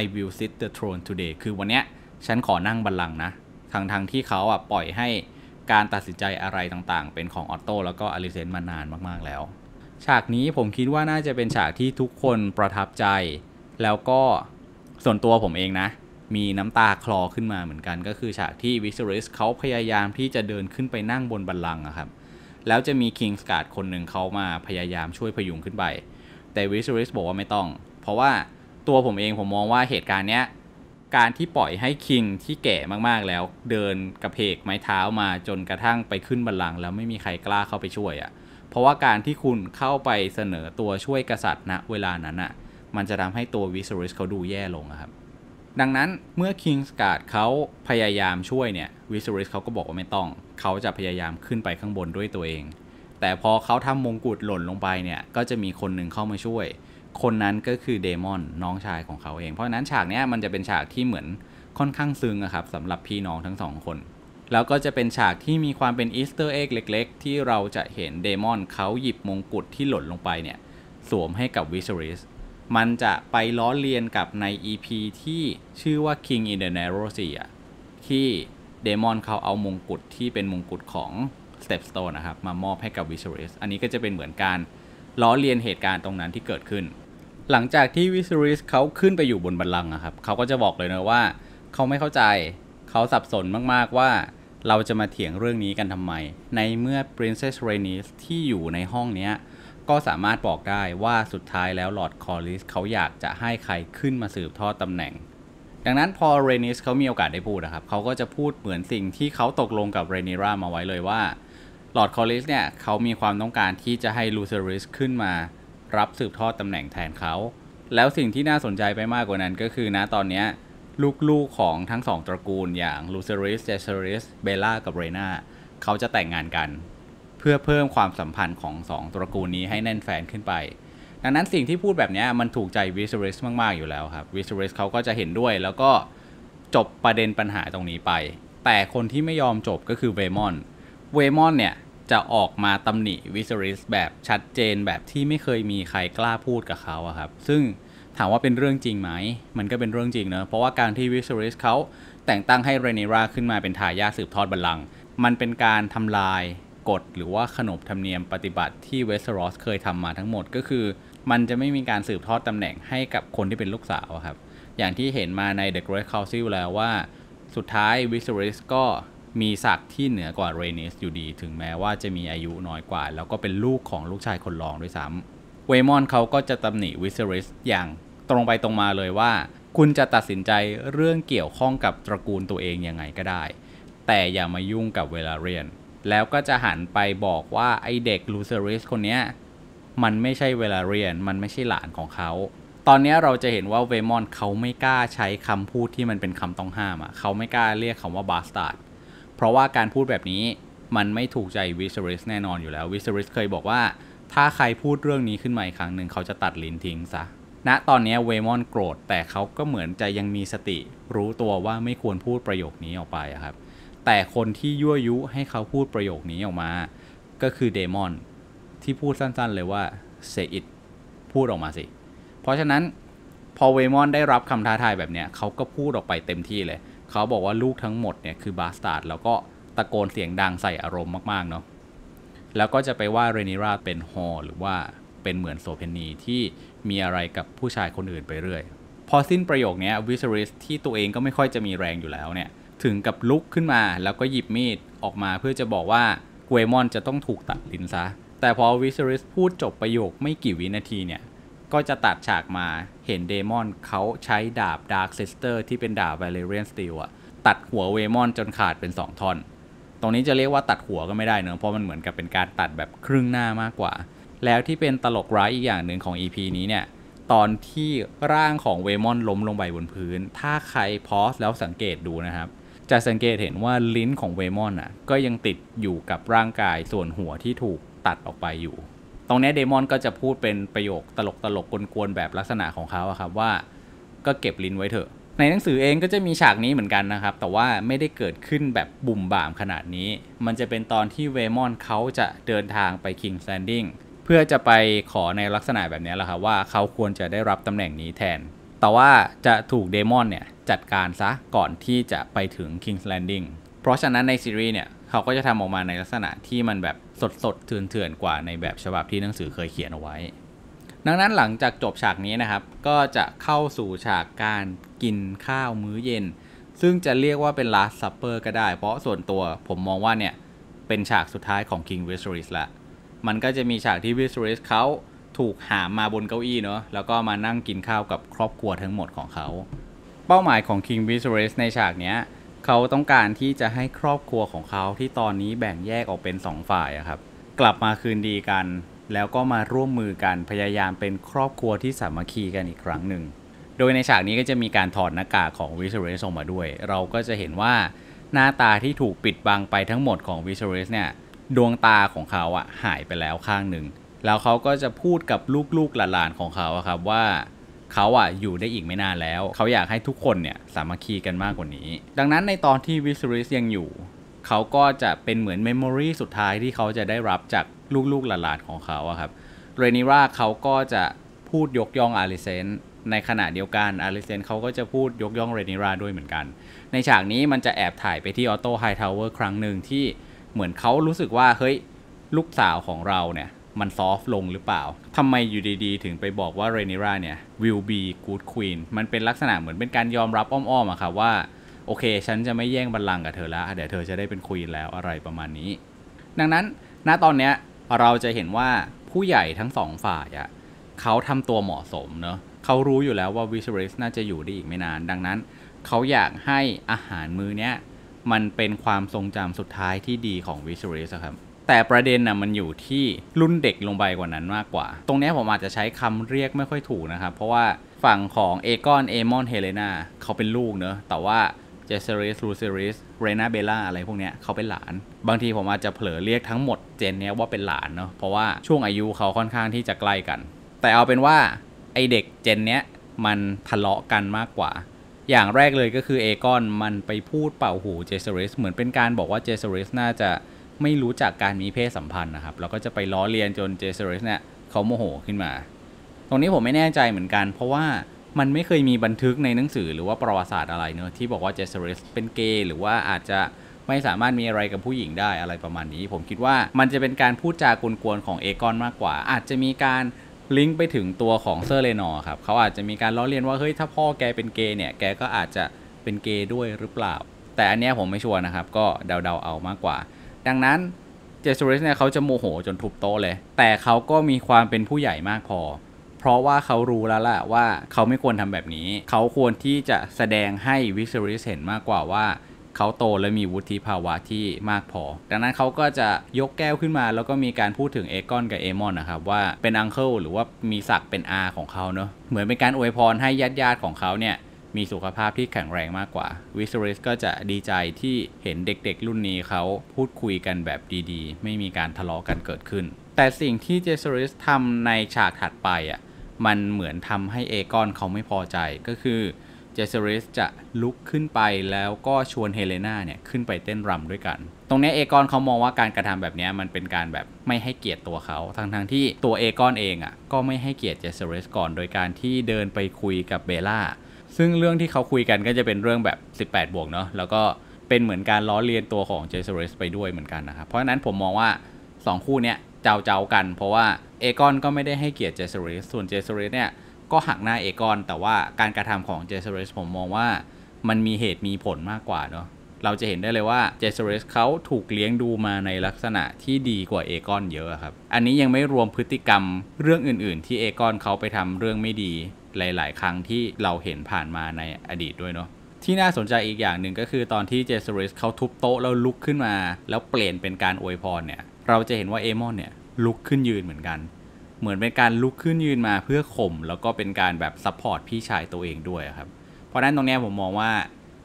S1: I will sit the throne today คือวันเนี้ยฉันขอนั่งบัลลังก์นะทางทางที่เขาอ่ะปล่อยให้การตัดสินใจอะไรต่าง ๆ เป็นของออโตแล้วก็อลิเซนมานานมากๆ แล้ว ฉากนี้ผมคิดว่าน่าจะเป็นฉากที่ทุกคนประทับใจแล้วก็ส่วนตัวผมเองนะมี น้ำ ตาคลอขึ้นมาเหมือนกัน ก็คือฉากที่ วิสเซอริสเขาพยายามที่จะเดินขึ้นไปนั่งบน บันลังอะครับแล้วจะมี คิงสการ์ดคนหนึ่งเขามาพยายามช่วยพยุงขึ้น ไป แต่ วิสเซอริส บอกว่า ไม่ต้อง เพราะว่าตัวผมเองผม มองว่าเหตุการณ์เนี้ยการที่ปล่อยให้คิงที่แก่มากๆแล้วเดินกระเพกไม้เท้ามาจนกระทั่งไปขึ้นบันลังแล้วไม่มีใครกล้าเข้าไปช่วยอะ่ะเพราะว่าการที่คุณเข้าไปเสนอตัวช่วยกษัตริย์ณเวลานั้นอะ่ะมันจะทำให้ตัววิสเซอริสเขาดูแย่ลงครับดังนั้นเมื่อคิงส์การ์ดเขาพยายามช่วยเนี่ยวิสริสเขาก็บอกว่าไม่ต้อง เขาจะพยายามขึ้นไปข้างบนด้วยตัวเอง แต่พอเขาทำมงกุฎหล่นลงไปเนี่ย ก็จะมีคนหนึ่งเข้ามาช่วย คนนั้นก็คือเดมอนน้องชายของเขาเอง เพราะนั้นฉากนี้มันจะเป็นฉากที่เหมือนค่อนข้างซึ้งครับสำหรับพี่น้องทั้งสองคน แล้วก็จะเป็นฉากที่มีความเป็นอีสเตอร์เอ็กเล็ก ๆ ที่เราจะเห็นเดมอนเขาหยิบมงกุฎที่หล่นลงไปเนี่ยสวมให้กับวิสริสมันจะไปล้อเลียนกับใน EP ที่ชื่อว่า King in the Narrow Sea ที่ เดมอนเขาเอามงกุฎที่เป็นมงกุฎของ Stepstone นะครับ มามอบให้กับ Viserys อันนี้ก็จะเป็นเหมือนการ ล้อเลียนเหตุการณ์ตรงนั้นที่เกิดขึ้น หลังจากที่ Viserys เขาขึ้นไปอยู่บนบัลลังก์นะครับ เขาก็จะบอกเลยนะว่า เขาไม่เข้าใจ เขาสับสนมาก ๆ ว่าเราจะมาเถียงเรื่องนี้กันทำไม ในเมื่อ Princess Rhaenys ที่อยู่ในห้องเนี้ยก็สามารถบอกได้ว่าสุดท้ายแล้ว ลอร์ดคอลิสเขาอยากจะให้ใครขึ้นมาสืบทอดตำแหน่ง ดังนั้นพอ เรนิสเขามีโอกาสได้พูดนะครับเขาก็จะพูดเหมือนสิ่งที่เขาตกลงกับเรนิรามาไว้เลยว่าลอร์ดคอลิสเนี่ยเขามีความต้องการที่จะให้ลูเซริสขึ้นมา รับสืบทอดตำแหน่งแทนเขา แล้วสิ่งที่น่าสนใจไปมากกว่านั้น ก็คือนะตอนนี้ลูกๆของทั้งสองตระกูลอย่างลูเซริสเจสริสเบล่ากับเรนาเขาจะแต่งงานกันเพื่อเพิ่มความสัมพันธ์ของสองตระกูลนี้ให้แน่นแฟนขึ้นไป ดังนั้นสิ่งที่พูดแบบนี้มันถูกใจวิสเรสมาก ๆ อยู่แล้วครับวิสเรสเขาก็จะเห็นด้วยแล้วก็จบประเด็นปัญหาตรงนี้ไป แต่คนที่ไม่ยอมจบก็คือเวมอนเวมอนเนี่ย จะออกมาตำหนิวิสริสแบบชัดเจนแบบที่ไม่เคยมีใครกล้าพูดกับเขาอะครับ ซึ่งถามว่าเป็นเรื่องจริงไหม มันก็เป็นเรื่องจริงเนะเพราะว่าการที่วิสริสเขาแต่งตั้งให้เรเนราขึ้นมาเป็นทายาทสืบทอดบัลลังก์ มันเป็นการทำลายกฎหรือว่าขนบธรรมเนียมปฏิบัติที่เวสต์รอสเคยทำมาทั้งหมดก็คือ มันจะไม่มีการสืบทอดตำแหน่งให้กับคนที่เป็นลูกสาวครับ อย่างที่เห็นมาใน The Great Council แล้วว่า สุดท้ายวิสเรสก็มีศักดิ์ที่เหนือกว่าเรเนสอยู่ดีถึงแม้ว่าจะมีอายุน้อยกว่า แล้วก็เป็นลูกของลูกชายคนรองด้วยซ้ำเวมอนเขาก็จะตำหนิวิสเรสอย่างตรงไปตรงมาเลยว่า คุณจะตัดสินใจเรื่องเกี่ยวข้องกับตระกูลตัวเองยังไงก็ได้ แต่อย่ามายุ่งกับเวลาเรียนแล้วก็จะหันไปบอกว่าไอเด็กลูเซริสคนเนี้ยมันไม่ใช่เวลาเรียน มันไม่ใช่หลานของเขา ตอนนี้เราจะเห็นว่า เวมอนเขาไม่กล้าใช้คำพูดที่มันเป็นคำต้องห้ามอะ่ะเขาไม่กล้าเรียกคำว่าบาสตาร์ด เพราะว่าการพูดแบบนี้มันไม่ถูกใจวิสเริสแน่นอนอยู่แล้ววิสเริสเคยบอกว่าถ้าใครพูดเรื่องนี้ขึ้นมาอีกครั้งหนึ่งเขาจะตัดลิ้นทิ้งซะณนะตอนนี้เวมอนโกรธแต่เขาก็เหมือนจะยังมีสติ รู้ตัวว่าไม่ควรพูดประโยคนี้ออกไปครับแต่คนที่ ยั่ว ยุให้เขาพูดประโยคนี้ออกมา ก็คือ เดมอน ที่พูดสั้นๆ เลยว่าเซอิดพูดออกมา สิเพราะฉะนั้น พอ เวมอน ได้รับคำท้าทายแบบนี้เขาก็พูดออกไปเต็มที่เลย เขาบอกว่าลูกทั้งหมด เนี่ยคือ บาสตาร์ดแล้วก็ตะโกนเสียงดังใส่อารมณ์มากๆเนาะแล้วก็จะไปว่าเรนิราเป็นฮอหรือว่าเป็นเหมือนโซเพนีที่มีอะไรกับผู้ชายคนอื่นไปเรื่อยพอสิ้นประโยคนี้วิสริสที่ตัวเองก็ไม่ค่อยจะมีแรงอยู่แล้วเนี่ยถึงกับลุกขึ้นมาแล้วก็หยิบมีด ออกมาเพื่อจะบอกว่าเกวมอนจะต้องถูกตัดลิ้นซะ แต่พอวิซอริสพูดจบประโยคไม่กี่วินาทีเนี่ย ก็จะตัดฉากมาเห็นเดมอนเขาใช้ดาบดาร์คเซสเตอร์ที่เป็นดาบววเลเรียนสตีลอะตัดหัวเวมอนจนขาดเป็น 2 ท่อน ตรงนี้จะเรียกว่าตัดหัวก็ไม่ได้เนอะเพราะมันเหมือนกับเป็นการตัดแบบครึ่งหน้ามากกว่า แล้วที่เป็นตลกร้ายอีกอย่างหนึ่งของ EP นี้เนี่ย ตอนที่ร่างของเวมอนล้มลงไปบนพื้น ถ้าใครพอสแล้วสังเกตดูนะครับจะสังเกตเห็นว่าลิ้นของเวมอนอ่ะก็ยังติดอยู่กับร่างกายส่วนหัวที่ถูกตัดออกไปอยู่ ตรงนี้เดมอนก็จะพูดเป็นประโยคตลกตลกกวนๆ แบบลักษณะของเขาครับว่า ก็เก็บลิ้นไว้เถอะ ในหนังสือเองก็จะมีฉากนี้เหมือนกันนะครับ แต่ว่าไม่ได้เกิดขึ้นแบบบุ่มบ่ามขนาดนี้ มันจะเป็นตอนที่เวมอนเขาจะเดินทางไปคิงแซนดิ้งเพื่อจะไปขอในลักษณะแบบนี้แหละครับว่าเขาควรจะได้รับตำแหน่งนี้แทนแต่ว่าจะถูก เดมอน เนี่ย จัดการซะก่อนที่จะไปถึง King's Landing เพราะฉะนั้นในซีรีส์เนี่ย เขาก็จะทำออกมาในลักษณะที่มันแบบสดสดเถื่อนๆ กว่าในแบบฉบับที่หนังสือเคยเขียนเอาไว้ ดังนั้นหลังจากจบฉากนี้นะครับ ก็จะเข้าสู่ฉากการกินข้าวมื้อเย็น ซึ่งจะเรียกว่าเป็น last supper ก็ได้ เพราะส่วนตัวผมมองว่าเนี่ยเป็นฉากสุดท้ายของ King Viserys ละ มันก็จะมีฉากที่ Viserys เขาถูกหามมาบนเก้าอี้เนาะ แล้วก็มานั่งกินข้าวกับครอบครัวทั้งหมดของเขา เป้าหมายของ King v i s e r s ในฉากเนี้ยเขาต้องการที่จะให้ครอบครัวของเขาที่ตอนนี้แบ่งแยกออกเป็น 2 ฝ่ายครับ กลับมาคืนดีกัน แล้วก็มาร่วมมือกัน พยายามเป็นครอบครัวที่สามัคคีกันอีกครั้งหนึ่ง โดยในฉากนี้ก็จะมีการถอดหน้ากากของวิสเรสออกมาด้วย เราก็จะเห็นว่าหน้าตาที่ถูกปิดบังไปทั้งหมดของวิสเรสเนี่ย ดวงตาของเขาอะหายไปแล้วข้างหนึ่งแล้วเขาก็จะพูดกับลูกๆหลานๆของเขาครับว่าเขาอ่ะอยู่ได้อีกไม่นานแล้ว เขาอยากให้ทุกคนเนี่ยสามัคคีกันมากกว่านี้ ดังนั้นในตอนที่วิสริสยังอยู่เขาก็จะเป็นเหมือนเมมโมรีสุดท้ายที่เขาจะได้รับจากลูกๆหลานๆของเขาครับเรนิราเขาก็จะพูดยกย่องอาริเซนในขณะเดียวกันอาริเซนเขาก็จะพูดยกย่องเรนิราด้วยเหมือนกัน ในฉากนี้มันจะแอบถ่ายไปที่ออโต้ไฮทาวเวอร์ครั้งหนึ่งที่เหมือนเขารู้สึกว่าเฮ้ยลูกสาวของเราเนี่ยมันซอฟ ลงหรือเปล่า ทำไม อยู่ดีๆ ถึงไปบอกว่าเรเนราเนี่ย will be good queen มันเป็นลักษณะเหมือนเป็นการยอมรับอ้อมๆอะครับว่า โอเคฉันจะไม่แย่ง บัลลังก์กับ เธอ แล้วเดี๋ยวเธอ จะ ได้เป็นควีนแล้วอะไรประมาณนี้ ดังนั้นณตอน เนี้ย เราจะเห็นว่าผู้ใหญ่ทั้งสองฝ่ายอะเขาทำตัวเหมาะสมเนอะเขารู้อยู่แล้วว่าวิชรรสน่าจะอยู่ได้อีกไม่นาน ดังนั้นเขาอยากให้อาหารมื้อเนี้ยมันเป็นความทรงจำสุดท้ายที่ดีของวิชรรสครับแต่ประเด็นน่ะมันอยู่ที่รุ่นเด็กลงไปกว่านั้นมากกว่า ตรงนี้ผมอาจจะใช้คำเรียกไม่ค่อยถูกนะครับ เพราะว่าฝั่งของเอกอนเอมอนเฮเลนาเขาเป็นลูกเนอะ แต่ว่า เจสซิริสลูซิริสเรนาเบล่าอะไรพวกเนี้ยเขาเป็นหลาน บางทีผมอาจจะเผลอเรียกทั้งหมด เจนเนี้ย ว่าเป็นหลานเนอะ เพราะว่าช่วงอายุเขาค่อนข้างที่จะใกล้กัน แต่เอาเป็นว่าไอเด็กเจนเนี้ยมันทะเลาะกันมากกว่า อย่างแรกเลยก็คือเอกอนมันไปพูดเป่าหูเจสซิริสเหมือนเป็นการบอกว่าเจสซิริสน่าจะไม่รู้จักการมีเพศสัมพันธ์นะครับ แล้วก็จะไปล้อเลียนจน เจสเรสเนี่ยเขาโมโห ขึ้นมา ตรงนี้ผมไม่แน่ใจเหมือนกันเพราะว่ามันไม่เคยมีบันทึกในหนังสือหรือว่าประวัติศาสตร์อะไรเนอะที่บอกว่าเจสเรสเป็นเกย์หรือว่าอาจจะไม่สามารถมีอะไรกับผู้หญิงได้อะไรประมาณนี้ ผมคิดว่า มันจะเป็นการพูดจากวนของเอกอนมากกว่าอาจจะมีการลิงก์ไปถึงตัวของเซอร์เลนอร์ครับเขาอาจจะมีการล้อเลียนว่าเฮ้ยถ้าพ่อแกเป็นเกย์เนี่ยแกก็อาจจะเป็นเกย์ด้วยหรือเปล่า แต่อันนี้ผมไม่ชัวร์นะครับ ก็เดาๆเอามากกว่าดังนั้น เจสูริสเนี่ยเขาจะโมโหจนทุบโต๊ะเลย แต่เขาก็มีความเป็นผู้ใหญ่มากพอ เพราะว่าเขารู้แล้วล่ะว่า เขาไม่ควรทำแบบนี้ เขาควรที่จะแสดงให้วิสริสเห็นมากกว่าว่า เขาโตและมีวุฒิภาวะที่มากพอ ดังนั้นเขาก็จะยกแก้วขึ้นมา แล้วก็มีการพูดถึงเอกอนกับเอมอนนะครับ ว่าเป็นอังเคิลหรือว่ามีศักดิ์เป็นอาของเขาเนอะเหมือนเป็นการอวยพรให้ญาติๆของเขาเนี่ยมีสุขภาพที่แข็งแรงมากกว่า วิสรรสก็จะดีใจที่เห็นเด็กๆรุ่นนี้เขาพูดคุยกันแบบดีๆไม่มีการทะเลาะกันเกิดขึ้น แต่สิ่งที่เจสริสทำในฉากถัดไปอ่ะมันเหมือนทำให้เอกอนเขาไม่พอใจก็คือเจสริสจะลุกขึ้นไปแล้วก็ชวนเฮเลนาเนี่ยขึ้นไปเต้นรำด้วยกัน ตรงนี้เอกอนเขามองว่าการกระทำแบบนี้มันเป็นการแบบไม่ให้เกียรติตัวเขา ทั้งๆทที่ตัวเอกอนเองอ่ะก็ไม่ให้เกียรติเจสริสก่อนโดยการที่เดินไปคุยกับเบล่าซึ่งเรื่องที่เขาคุยกันก็จะเป็นเรื่องแบบ 18 บวกเนาะ แล้วก็เป็นเหมือนการ ล้อเลียนตัวของเจสเรสไปด้วยเหมือนกัน นะครับ เพราะฉะนั้นผม มองว่า2คู่ เนี้ย เจ้าเจ้ากัน เพราะว่า เอกอนก็ไม่ได้ให้ เกียรติเจสเรส ส่วน เจสเรสเนี่ยก็หักหน้า เอกอน แต่ว่าการกระทำของ เจสเรสผมมองว่ามันมีเหตุมีผลมากกว่าเนาะ เราจะเห็นได้เลยว่าเจสเรสเขาถูกเลี้ยงดูมาในลักษณะที่ดีกว่าเอกอนเยอะครับ อันนี้ยังไม่รวมพฤติกรรมเรื่องอื่น ๆ ที่เอกอนเขาไปทำเรื่องไม่ดีหลาย ๆ ครั้งที่เราเห็นผ่านมาในอดีตด้วยเนาะที่น่าสนใจอีกอย่างหนึ่งก็คือตอนที่เจสริสเขาทุบโต๊ะแล้วลุกขึ้นมาแล้วเปลี่ยนเป็นการอวยพรเนี่ยเราจะเห็นว่าเอมอนเนี่ยลุกขึ้นยืนเหมือนกันเหมือนเป็นการลุกขึ้นยืนมาเพื่อข่ม แล้วก็เป็นการแบบซัพพอร์ตพี่ชายตัวเองด้วยครับเพราะนั้นตรงนี้ผมมองว่า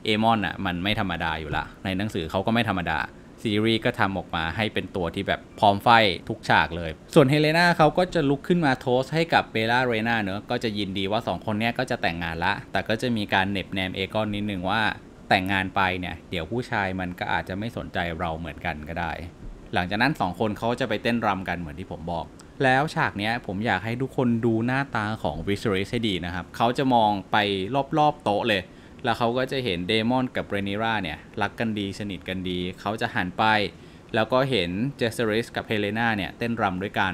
S1: เอมอนอ่ะมันไม่ธรรมดาอยู่ละในหนังสือเขาก็ไม่ธรรมดาซีรีส์ก็ทำออกมาให้เป็นตัวที่แบบพร้อมไฟทุกฉากเลย ส่วนเฮเลนาเขาก็จะลุกขึ้นมาโทสให้กับเบล่าเรนาเนอะก็จะยินดีว่า2คนนี้ก็จะแต่งงานละ แต่ก็จะมีการเน็บแนมเอกอนนิดนึงว่าแต่งงานไปเนี่ยเดี๋ยวผู้ชายมันก็อาจจะไม่สนใจเราเหมือนกันก็ได้ หลังจากนั้น 2 คนเขาจะไปเต้นรำกันเหมือนที่ผมบอก แล้วฉากนี้ผมอยากให้ทุกคนดูหน้าตาของวิสเรสให้ดีนะครับเขาจะมองไปรอบๆโต๊ะเลยแล้วเขาก็จะเห็นเดมอนกับเรนิราเนี่ย รักกันดีสนิทกันดี เขาจะหันไป แล้วก็เห็นเจสเอริสกับเฮเลนาเนี่ย เต้นรำด้วยกัน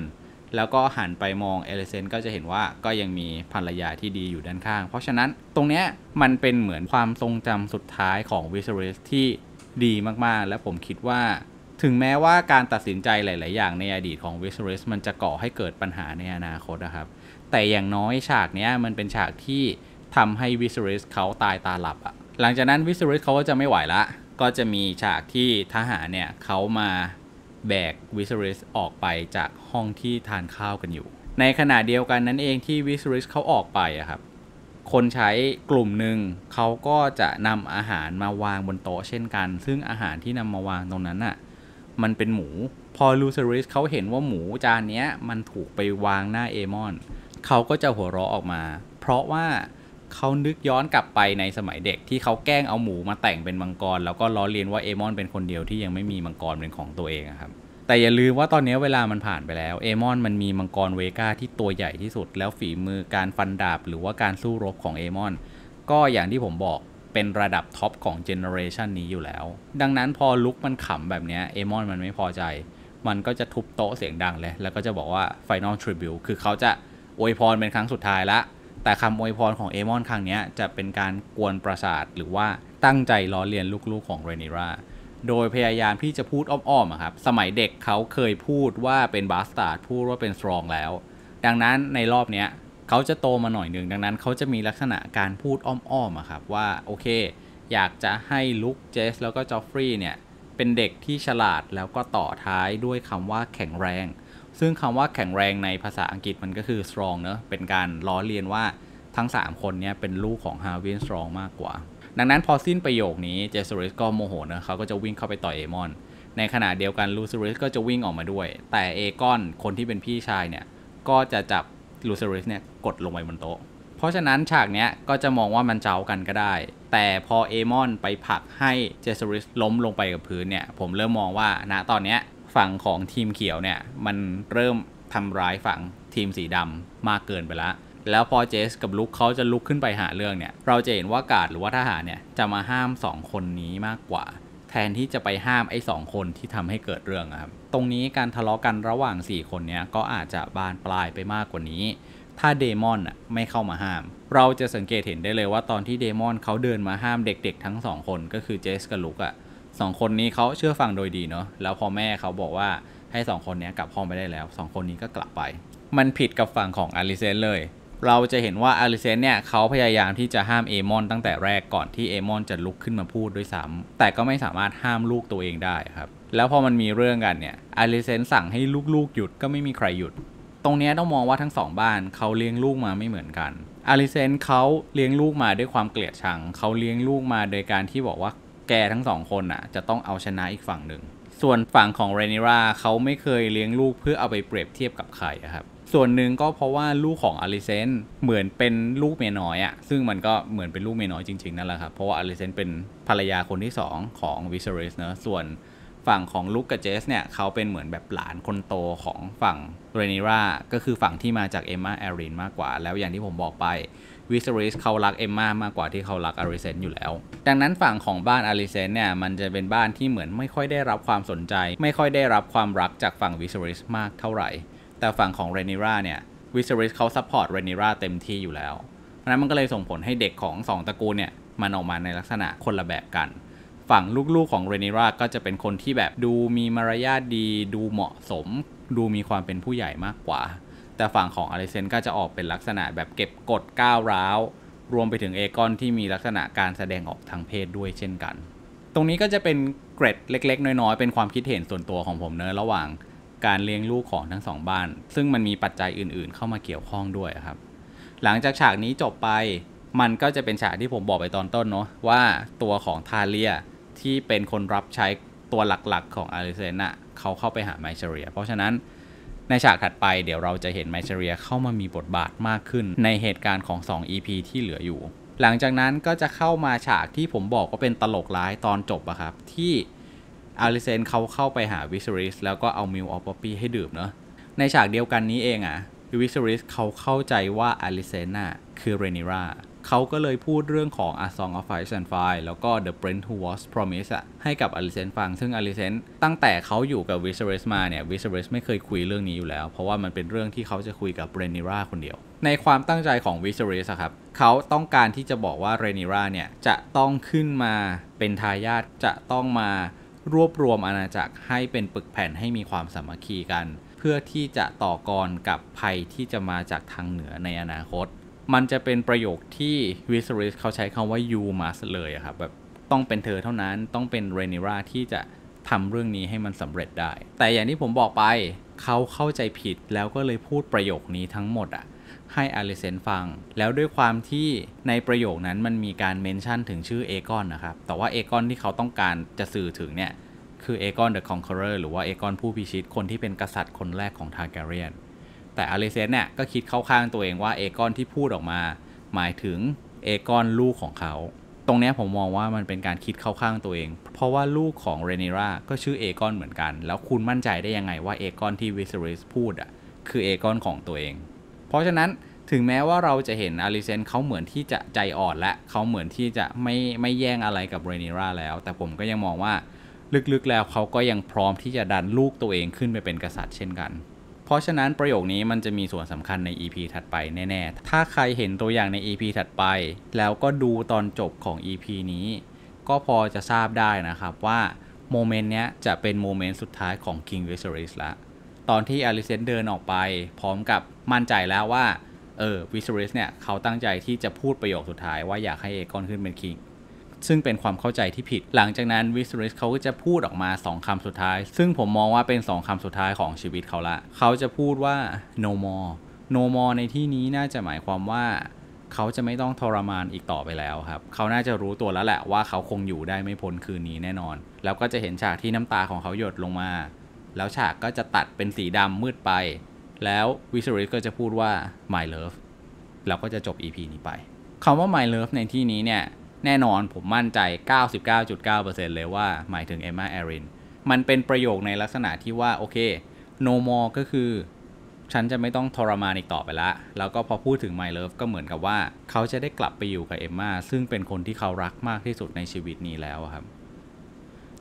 S1: แล้วก็หันไปมองเอลิเซนก็จะเห็นว่าก็ยังมีภรรยาที่ดีอยู่ด้านข้าง เพราะฉะนั้นตรงเนี้ยมันเป็นเหมือนความทรงจำสุดท้ายของวิเซริสที่ดีมาก ๆ และผมคิดว่า ถึงแม้ว่าการตัดสินใจหลาย ๆ อย่างในอดีตของวิสเรสมันจะก่อให้เกิดปัญหาในอนาคตนะครับ แต่อย่างน้อยฉากเนี้ยมันเป็นฉากที่ทำให้วิสริสเขาตายตาหลับอะหลังจากนั้นวิสริสเขาก็จะไม่ไหวละ ก็จะมีฉากที่ทหารเนี่ยเขามาแบกวิสริสออกไปจากห้องที่ทานข้าวกันอยู่ ในขณะเดียวกันนั่นเองที่วิสริสเขาออกไปอะครับ คนใช้กลุ่มหนึ่งเขาก็จะนำอาหารมาวางบนโต๊ะเช่นกัน ซึ่งอาหารที่นำมาวางตรงนั้นอะมันเป็นหมู พอลูซิริสเขาเห็นว่าหมูจานนี้มันถูกไปวางหน้าเอมอน เขาก็จะหัวเราะออกมา เพราะว่าเขานึกย้อนกลับไปในสมัยเด็กที่เขาแกล้งเอาหมูมาแต่งเป็นมังกร แล้วก็ล้อเลียนว่าเอมอนเป็นคนเดียวที่ยังไม่มีมังกรเป็นของตัวเองครับแต่อย่าลืม ว่าตอน นี้ เวลามันผ่านไปแล้วเอมอนมันมีมังกรเวก้าที่ตัวใหญ่ที่สุด แล้วฝีมือการฟันดาบหรือว่าการสู้รบของเอมอนก็อย่างที่ผมบอกเป็นระดับท็อปของเจเนอเรชันนี้อยู่แล้ว ดังนั้นพอลุกมันขำแบบนี้เอมอนมันไม่พอใจมันก็จะทุบโต๊ะเสียงดังเลยแล้วก็จะบอกว่าไฟนอลทริบิวคือเขาจะอวยพรเป็นครั้งสุดท้ายละแต่คำอวยพร ของ เอมอนครั้งนี้จะเป็นการกวนประสาทหรือว่าตั้งใจล้อเลียนลูกๆของเรนิราโดยพยายามที่จะพูดอ้อมๆครับสมัยเด็กเขาเคยพูดว่าเป็นบาสตาร์ดพูดว่าเป็นสตรองแล้ว ดังนั้นในรอบนี้เขาจะโตมาหน่อยหนึ่งดังนั้น เขาจะมีลักษณะการพูดอ้อมๆครับว่าโอเค อยากจะให้ลุคเจสแล้วก็จอฟฟรีย์เนี่ยเป็นเด็กที่ฉลาดแล้วก็ต่อท้ายด้วยคำว่าแข็งแรงซึ่งคำว่าแข็งแรงในภาษาอังกฤษมันก็คือ strong เนอะ เป็นการล้อเลียนว่าทั้ง3คนนี้เป็นลูกของฮาวิ e y Strong มากกว่า ดังนั้นพอสิ้นประโยคนี้ เจสซริสก็โมโหนะเขาก็จะวิ่งเข้าไปต่อยเอมอน ในขณะเดียวกันลูซิริสก็จะวิ่งออกมาด้วย แต่เอกอนคนที่เป็นพี่ชายเนี่ย ก็จะจับ ลูซิริสเนี่ย กดลงไปบนโต๊ะ เพราะฉะนั้นฉากเนี้ยก็จะมองว่ามันเจ้ากันก็ได้ แต่พอเอมอนไปผลักให้เจสซริสล้มลงไปกับพื้นเนี่ย ผมเริ่มมองว่าณตอนเนี้ยฝั่งของทีมเขียวเนี่ยมันเริ่ม ทำร้ายฝั่งทีมสีดำมากเกินไปละ แล้วพอเจสกับลุกเขาจะลุกขึ้นไปหาเรื่องเนี่ย เราจะเห็นว่ากาดหรือ ว่าทหารเนี่ยจะมาห้าม 2 คนนี้มากกว่า แทนที่จะไปห้ามไอ้สคนที่ทำให้เกิดเรื่องครับตรงนี้การทะเลาะกันระหว่าง 4 คน เนี่ยก็อาจจะบานปลายไปมากกว่านี้ ถ้าเดมอนไม่เข้ามาห้าม เราจะสังเกตเห็นได้เลยว่าตอนที่เดมอนเขาเดินมาห้ามเด็กๆทั้งสองคนก็คือเจสกับลุกอะ่ะสองคนนี้เขาเชื่อฟังโดยดีเนาะ แล้วพอแม่เขาบอกว่าให้สองคนนี้กลับห้องไปได้แล้วสองคนนี้ก็กลับไป มันผิดกับฝั่งของอลิเซนเลย เราจะเห็นว่าอลิเซนเนี่ยเขาพยายามที่จะห้ามเอมอนตั้งแต่แรกก่อนที่เอมอนจะลุกขึ้นมาพูดด้วยซ้ำแต่ก็ไม่สามารถห้ามลูกตัวเองได้ครับ แล้วพอมันมีเรื่องกันเนี่ยอลิเซนสั่งให้ลูกๆหยุดก็ไม่มีใครหยุด ตรงนี้ต้องมองว่าทั้งสองบ้านเขาเลี้ยงลูกมาไม่เหมือนกัน อลิเซนเขาเลี้ยงลูกมาด้วยความเกลียดชังเขาเลี้ยงลูกมาโดยการที่บอกว่าแกทั้งสองคนอ่ะจะต้องเอาชนะอีกฝั่งหนึ่ง ส่วนฝั่งของเรนิราเขาไม่เคยเลี้ยงลูกเพื่อเอาไปเปรียบเทียบกับใครครับ ส่วนหนึ่งก็เพราะว่าลูกของอลิเซนเหมือนเป็นลูกเมียน้อยอะ่ะ ซึ่งมันก็เหมือนเป็นลูกเมียน้อยจริงๆนั่นแหละครับ เพราะว่าอลิเซนเป็นภรรยาคนที่2ของวิเซอริสเนอะส่วนฝั่งของลูกกับเจสเนี่ยเขาเป็นเหมือนแบบหลานคนโตของฝั่งเรนิราก็คือฝั่งที่มาจากเอมมาแอรินมากกว่าแล้วอย่างที่ผมบอกไปวิสริสเขารักเอมมามากกว่าที่เขารักอาริเซนอยู่แล้ว ดังนั้นฝั่งของบ้านอาริเซนเนี่ยมันจะเป็นบ้านที่เหมือนไม่ค่อยได้รับความสนใจ ไม่ค่อยได้รับความรักจากฝั่งวิสริสมากเท่าไหร่ แต่ฝั่งของเรนิราเนี่ยวิสริสเขาซัพพอร์ตเรนิราเต็มที่อยู่แล้ว เพราะนั้นมันก็เลยส่งผลให้เด็กของ 2ตระกูลเนี่ยมันออกมาในลักษณะคนละแบบกัน ฝั่งลูกๆของเรนิราก็จะเป็นคนที่แบบดูมีมารยาทดีดูเหมาะสม ดูมีความเป็นผู้ใหญ่มากกว่าแต่ฝั่งของอาริเซนก็จะออกเป็นลักษณะแบบเก็บกดก้าวร้าว รวมไปถึงเอกอนที่มีลักษณะการแสดงออกทางเพศด้วยเช่นกัน ตรงนี้ก็จะเป็นเกร็ดเล็กๆ น้อยๆ เป็นความคิดเห็นส่วนตัวของผมเนอะระหว่างการเลี้ยงลูกของทั้งสองบ้าน ซึ่งมันมีปัจจัยอื่นๆเข้ามาเกี่ยวข้องด้วยครับ หลังจากฉากนี้จบไปมันก็จะเป็นฉากที่ผมบอกไปตอนต้นเนาะว่าตัวของทาเลียที่เป็นคนรับใช้ตัวหลักๆของอาริเซนะเขาเข้าไปหาไมเชเรียเพราะฉะนั้นในฉากถัดไปเดี๋ยวเราจะเห็นไมเชเรียเข้ามามีบทบาทมากขึ้นในเหตุการณ์ของ 2 EP ที่เหลืออยู่ หลังจากนั้นก็จะเข้ามาฉากที่ผมบอกว่าเป็นตลกร้ายตอนจบอะครับ ที่อาริเซนเขาเข้าไปหาวิสริสแล้วก็เอามิวออฟปอปี้ให้ดื่มเนาะในฉากเดียวกันนี้เองอะวิสริสเขาเข้าใจว่าอาริเซนน่ะคือเรนิราเขาก็เลยพูดเรื่องของ A Song of Ice and Fire แล้วก็ The Brent Who Was p r o m i s e ะให้กับอลิเซนฟัง ซึ่งอลิเซนตั้งแต่เขาอยู่กับวิเซเรสมาเนี่ยวิเซเรสไม่เคยคุยเรื่องนี้อยู่แล้ว เพราะว่ามันเป็นเรื่องที่เขาจะคุยกับเรนิราคนเดียว ในความตั้งใจของวิเซเรสครับ เขาต้องการที่จะบอกว่าเรนิราเนี่ย จะต้องขึ้นมาเป็นทายาท จะต้องมารวบรวมอาณาจักรให้เป็นปึกแผ่นให้มีความสามัคคีกัน เพื่อที่จะต่อกรกับภัยที่จะมาจากทางเหนือในอนาคตมันจะเป็นประโยคที่วิสริสเขาใช้คำว่า you must เลยครับแบบต้องเป็นเธอเท่านั้นต้องเป็นเรนิราที่จะทำเรื่องนี้ให้มันสำเร็จได้ แต่อย่างที่ผมบอกไป เขาเข้าใจผิดแล้วก็เลยพูดประโยคนี้ทั้งหมดอะให้อลิเซนฟัง แล้วด้วยความที่ในประโยคนั้นมันมีการเมนชั่นถึงชื่อเอกอนนะครับ แต่ว่าเอกอนที่เขาต้องการจะสื่อถึงเนี่ย คือเอกอนเดอะคอนเคอเรอร์หรือว่าเอกอนผู้พิชิตคนที่เป็นกษัตริย์คนแรกของทาร์แกเรียนแต่อเลเซนเนี่ยก็คิดเข้าข้างตัวเองว่าเอกอนที่พูดออกมา หมายถึง เอกอนลูกของเขา ตรงนี้ผมมองว่ามันเป็นการคิดเข้าข้างตัวเอง เพราะว่าลูกของเรเนราก็ชื่อเอกอนเหมือนกัน แล้วคุณมั่นใจได้ยังไงว่าเอกอนที่วิสเริสพูดอ่ะคือเอกอนของตัวเอง เพราะฉะนั้นถึงแม้ว่าเราจะเห็นอาริเซนเขาเหมือนที่จะใจอ่อนและเขาเหมือนที่จะไม่ไม่แย่งอะไรกับเรเนราแล้ว แต่ผมก็ยังมองว่า ลึกๆแล้วเขาก็ยังพร้อมที่จะดันลูกตัวเองขึ้นไปเป็นกษัตริย์เช่นกันเพราะฉะนั้นประโยคนี้มันจะมีส่วนสำคัญใน EP ถัดไปแน่ๆถ้าใครเห็นตัวอย่างใน EP ถัดไปแล้วก็ดูตอนจบของ EP นี้ ก็พอจะทราบได้นะครับว่า โมเมนต์เนี้ยจะเป็นโมเมนต์สุดท้ายของ King Viserys ละตอนที่อลิเซนเดินออกไป พร้อมกับมั่นใจแล้วว่าเออวิสเรสเนี่ย เขาตั้งใจที่จะพูดประโยคสุดท้ายว่าอยากให้เอกอนขึ้นเป็นคิงซึ่ง เป็นความเข้าใจที่ผิด หลังจากนั้นวิสริสเขาก็จะพูดออกมา2 คำสุดท้าย ซึ่ง ผม มองว่าเป็น 2 คำสุดท้ายของชีวิตเขาละ เขาจะพูดว่า no more no more ในที่นี้น่าจะหมายความว่า เขาจะไม่ต้องทรมานอีกต่อไปแล้วครับ เขาน่าจะรู้ตัว แล้วแหละว่าเขาคงอยู่ได้ไม่พ้นคืนนี้แน่นอน แล้วก็จะเห็นฉากที่น้ำตาของเขาหยดลงมา แล้วฉากก็จะตัดเป็นสีดำมืดไป แล้ววิสริสก็จะพูดว่า my love แล้วก็จะจบ EP นี้ไปคำว่า my love ในที่นี้เนี่ยแน่นอนผมมั่นใจ 99.9%เลยว่าหมายถึงเอมมาแอริน มันเป็นประโยคในลักษณะที่ว่าโอเค no more ก็คือ ฉันจะไม่ต้องทรมานอีกต่อไปละ แล้วก็พอพูดถึง My Love ก็เหมือนกับว่า เขาจะได้กลับไปอยู่กับเอมมาซึ่งเป็นคนที่เขารักมากที่สุดในชีวิตนี้แล้วครับ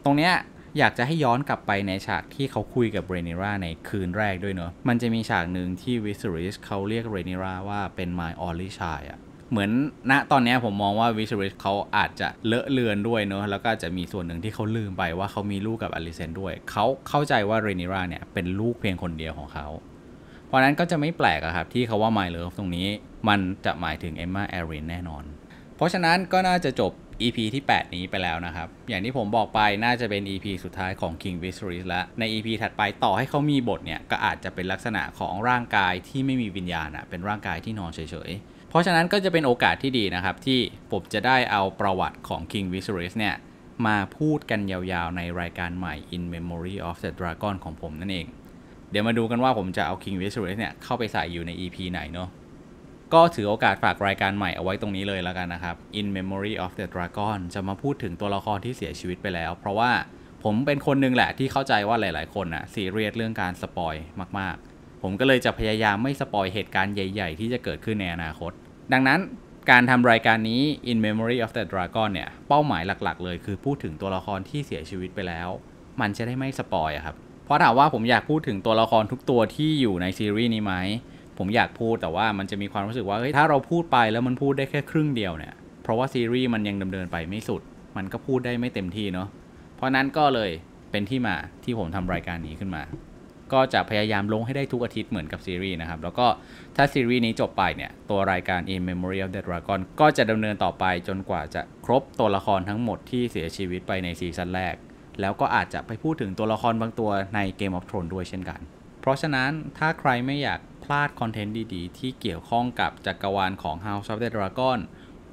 S1: ตรงเนี้ยอยากจะให้ย้อนกลับไปในฉากที่เขาคุยกับเรเนราในคืนแรกด้วยเนอะมันจะมีฉากหนึ่งที่วิสริสเขาเรียกเรเนราว่าเป็น My Only Child อะเหมือนณนะตอนนี้ผมมองว่าวิชริชเขาอาจจะเลอะเลือนด้วยเนอะแล้วก็จะมีส่วนหนึ่งที่เขาลืมไปว่าเขามีลูกกับอลิเซนด้วยเขาเข้าใจว่าเรนิราเนี่ยเป็นลูกเพียงคนเดียวของเขาเพราะนั้นก็จะไม่แปลกอะครับที่เขาว่าไมล์เลิฟตรงนี้มันจะหมายถึงเอมมาแอรินแน่นอน เพราะฉะนั้นก็น่าจะจบ EP ที่ 8 นี้ไปแล้วนะครับอย่างที่ผมบอกไปน่าจะเป็น EP สุดท้ายของ King Viserys และใน EP ถัดไปต่อให้เขามีบทเนี่ยก็อาจจะเป็นลักษณะของร่างกายที่ไม่มีวิญญาณอะเป็นร่างกายที่นอนเฉยๆเพราะฉะนั้นก็จะเป็นโอกาสที่ดีนะครับ ที่ ผมจะได้เอาประวัติของ King Viserys เนี่ย มาพูดกันยาวๆในรายการใหม่ In Memory of the Dragon ของผมนั่นเอง เดี๋ยวมาดูกันว่าผมจะเอา King Viserys เนี่ย เข้าไปใส่อยู่ใน EP ไหนเนาะก็ถือโอกาสฝากรายการใหม่เอาไว้ตรงนี้เลยแล้วกันนะครับ In Memory of the Dragon จะมาพูดถึงตัวละครที่เสียชีวิตไปแล้ว เพราะว่าผมเป็นคนนึงแหละที่เข้าใจว่าหลายๆคนนะซีเรียสเรื่องการสปอยมากๆ ผมก็เลยจะพยายามไม่สปอยเหตุการณ์ใหญ่ ๆ ที่จะเกิดขึ้นในอนาคตดังนั้นการทำรายการนี้ In Memory of the Dragon เนี่ยเป้าหมายหลักๆ เลย คือพูดถึงตัวละครที่เสียชีวิตไปแล้ว มันจะได้ไม่สปอยครับเพราะถามว่าผมอยากพูดถึงตัวละครทุกตัวที่อยู่ในซีรีส์นี้ไหมผมอยากพูดแต่ว่ามันจะมีความรู้สึกว่าเฮ้ยถ้าเราพูดไปแล้วมันพูดได้แค่ครึ่งเดียวเนี่ย เพราะว่าซีรีส์มันยังดำเนินไปไม่สุดมันก็พูดได้ไม่เต็มที่เนาะเพราะนั้นก็เลยเป็นที่มาที่ผมทำรายการนี้ขึ้นมาก็จะพยายามลงให้ได้ทุกอาทิตย์เหมือนกับซีรีส์นะครับ แล้วก็ถ้าซีรีส์นี้จบไปเนี่ย ตัวรายการ In Memory of the Dragon ก็จะดำเนินต่อไปจนกว่าจะครบตัวละครทั้งหมดที่เสียชีวิตไปในซีซั่นแรก แล้วก็อาจจะไปพูดถึงตัวละครบางตัวใน Game of Thrones ด้วยเช่นกัน เพราะฉะนั้นถ้าใครไม่อยากพลาดคอนเทนต์ดีๆ ที่เกี่ยวข้องกับจักรวาลของ House of the Dragon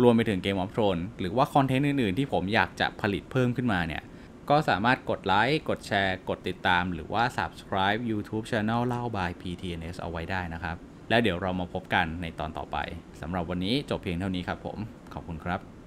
S1: รวมไปถึง Game of Thrones หรือว่าคอนเทนต์อื่นๆ ที่ผมอยากจะผลิตเพิ่มขึ้นมาเนี่ยก็สามารถกดไลค์ กดแชร์ กดติดตาม หรือว่า subscribe YouTube Channel เล่าบาย PTNS เอาไว้ได้นะครับ แล้วเดี๋ยวเรามาพบกันในตอนต่อไป สำหรับวันนี้ จบเพียงเท่านี้ครับผม ขอบคุณครับ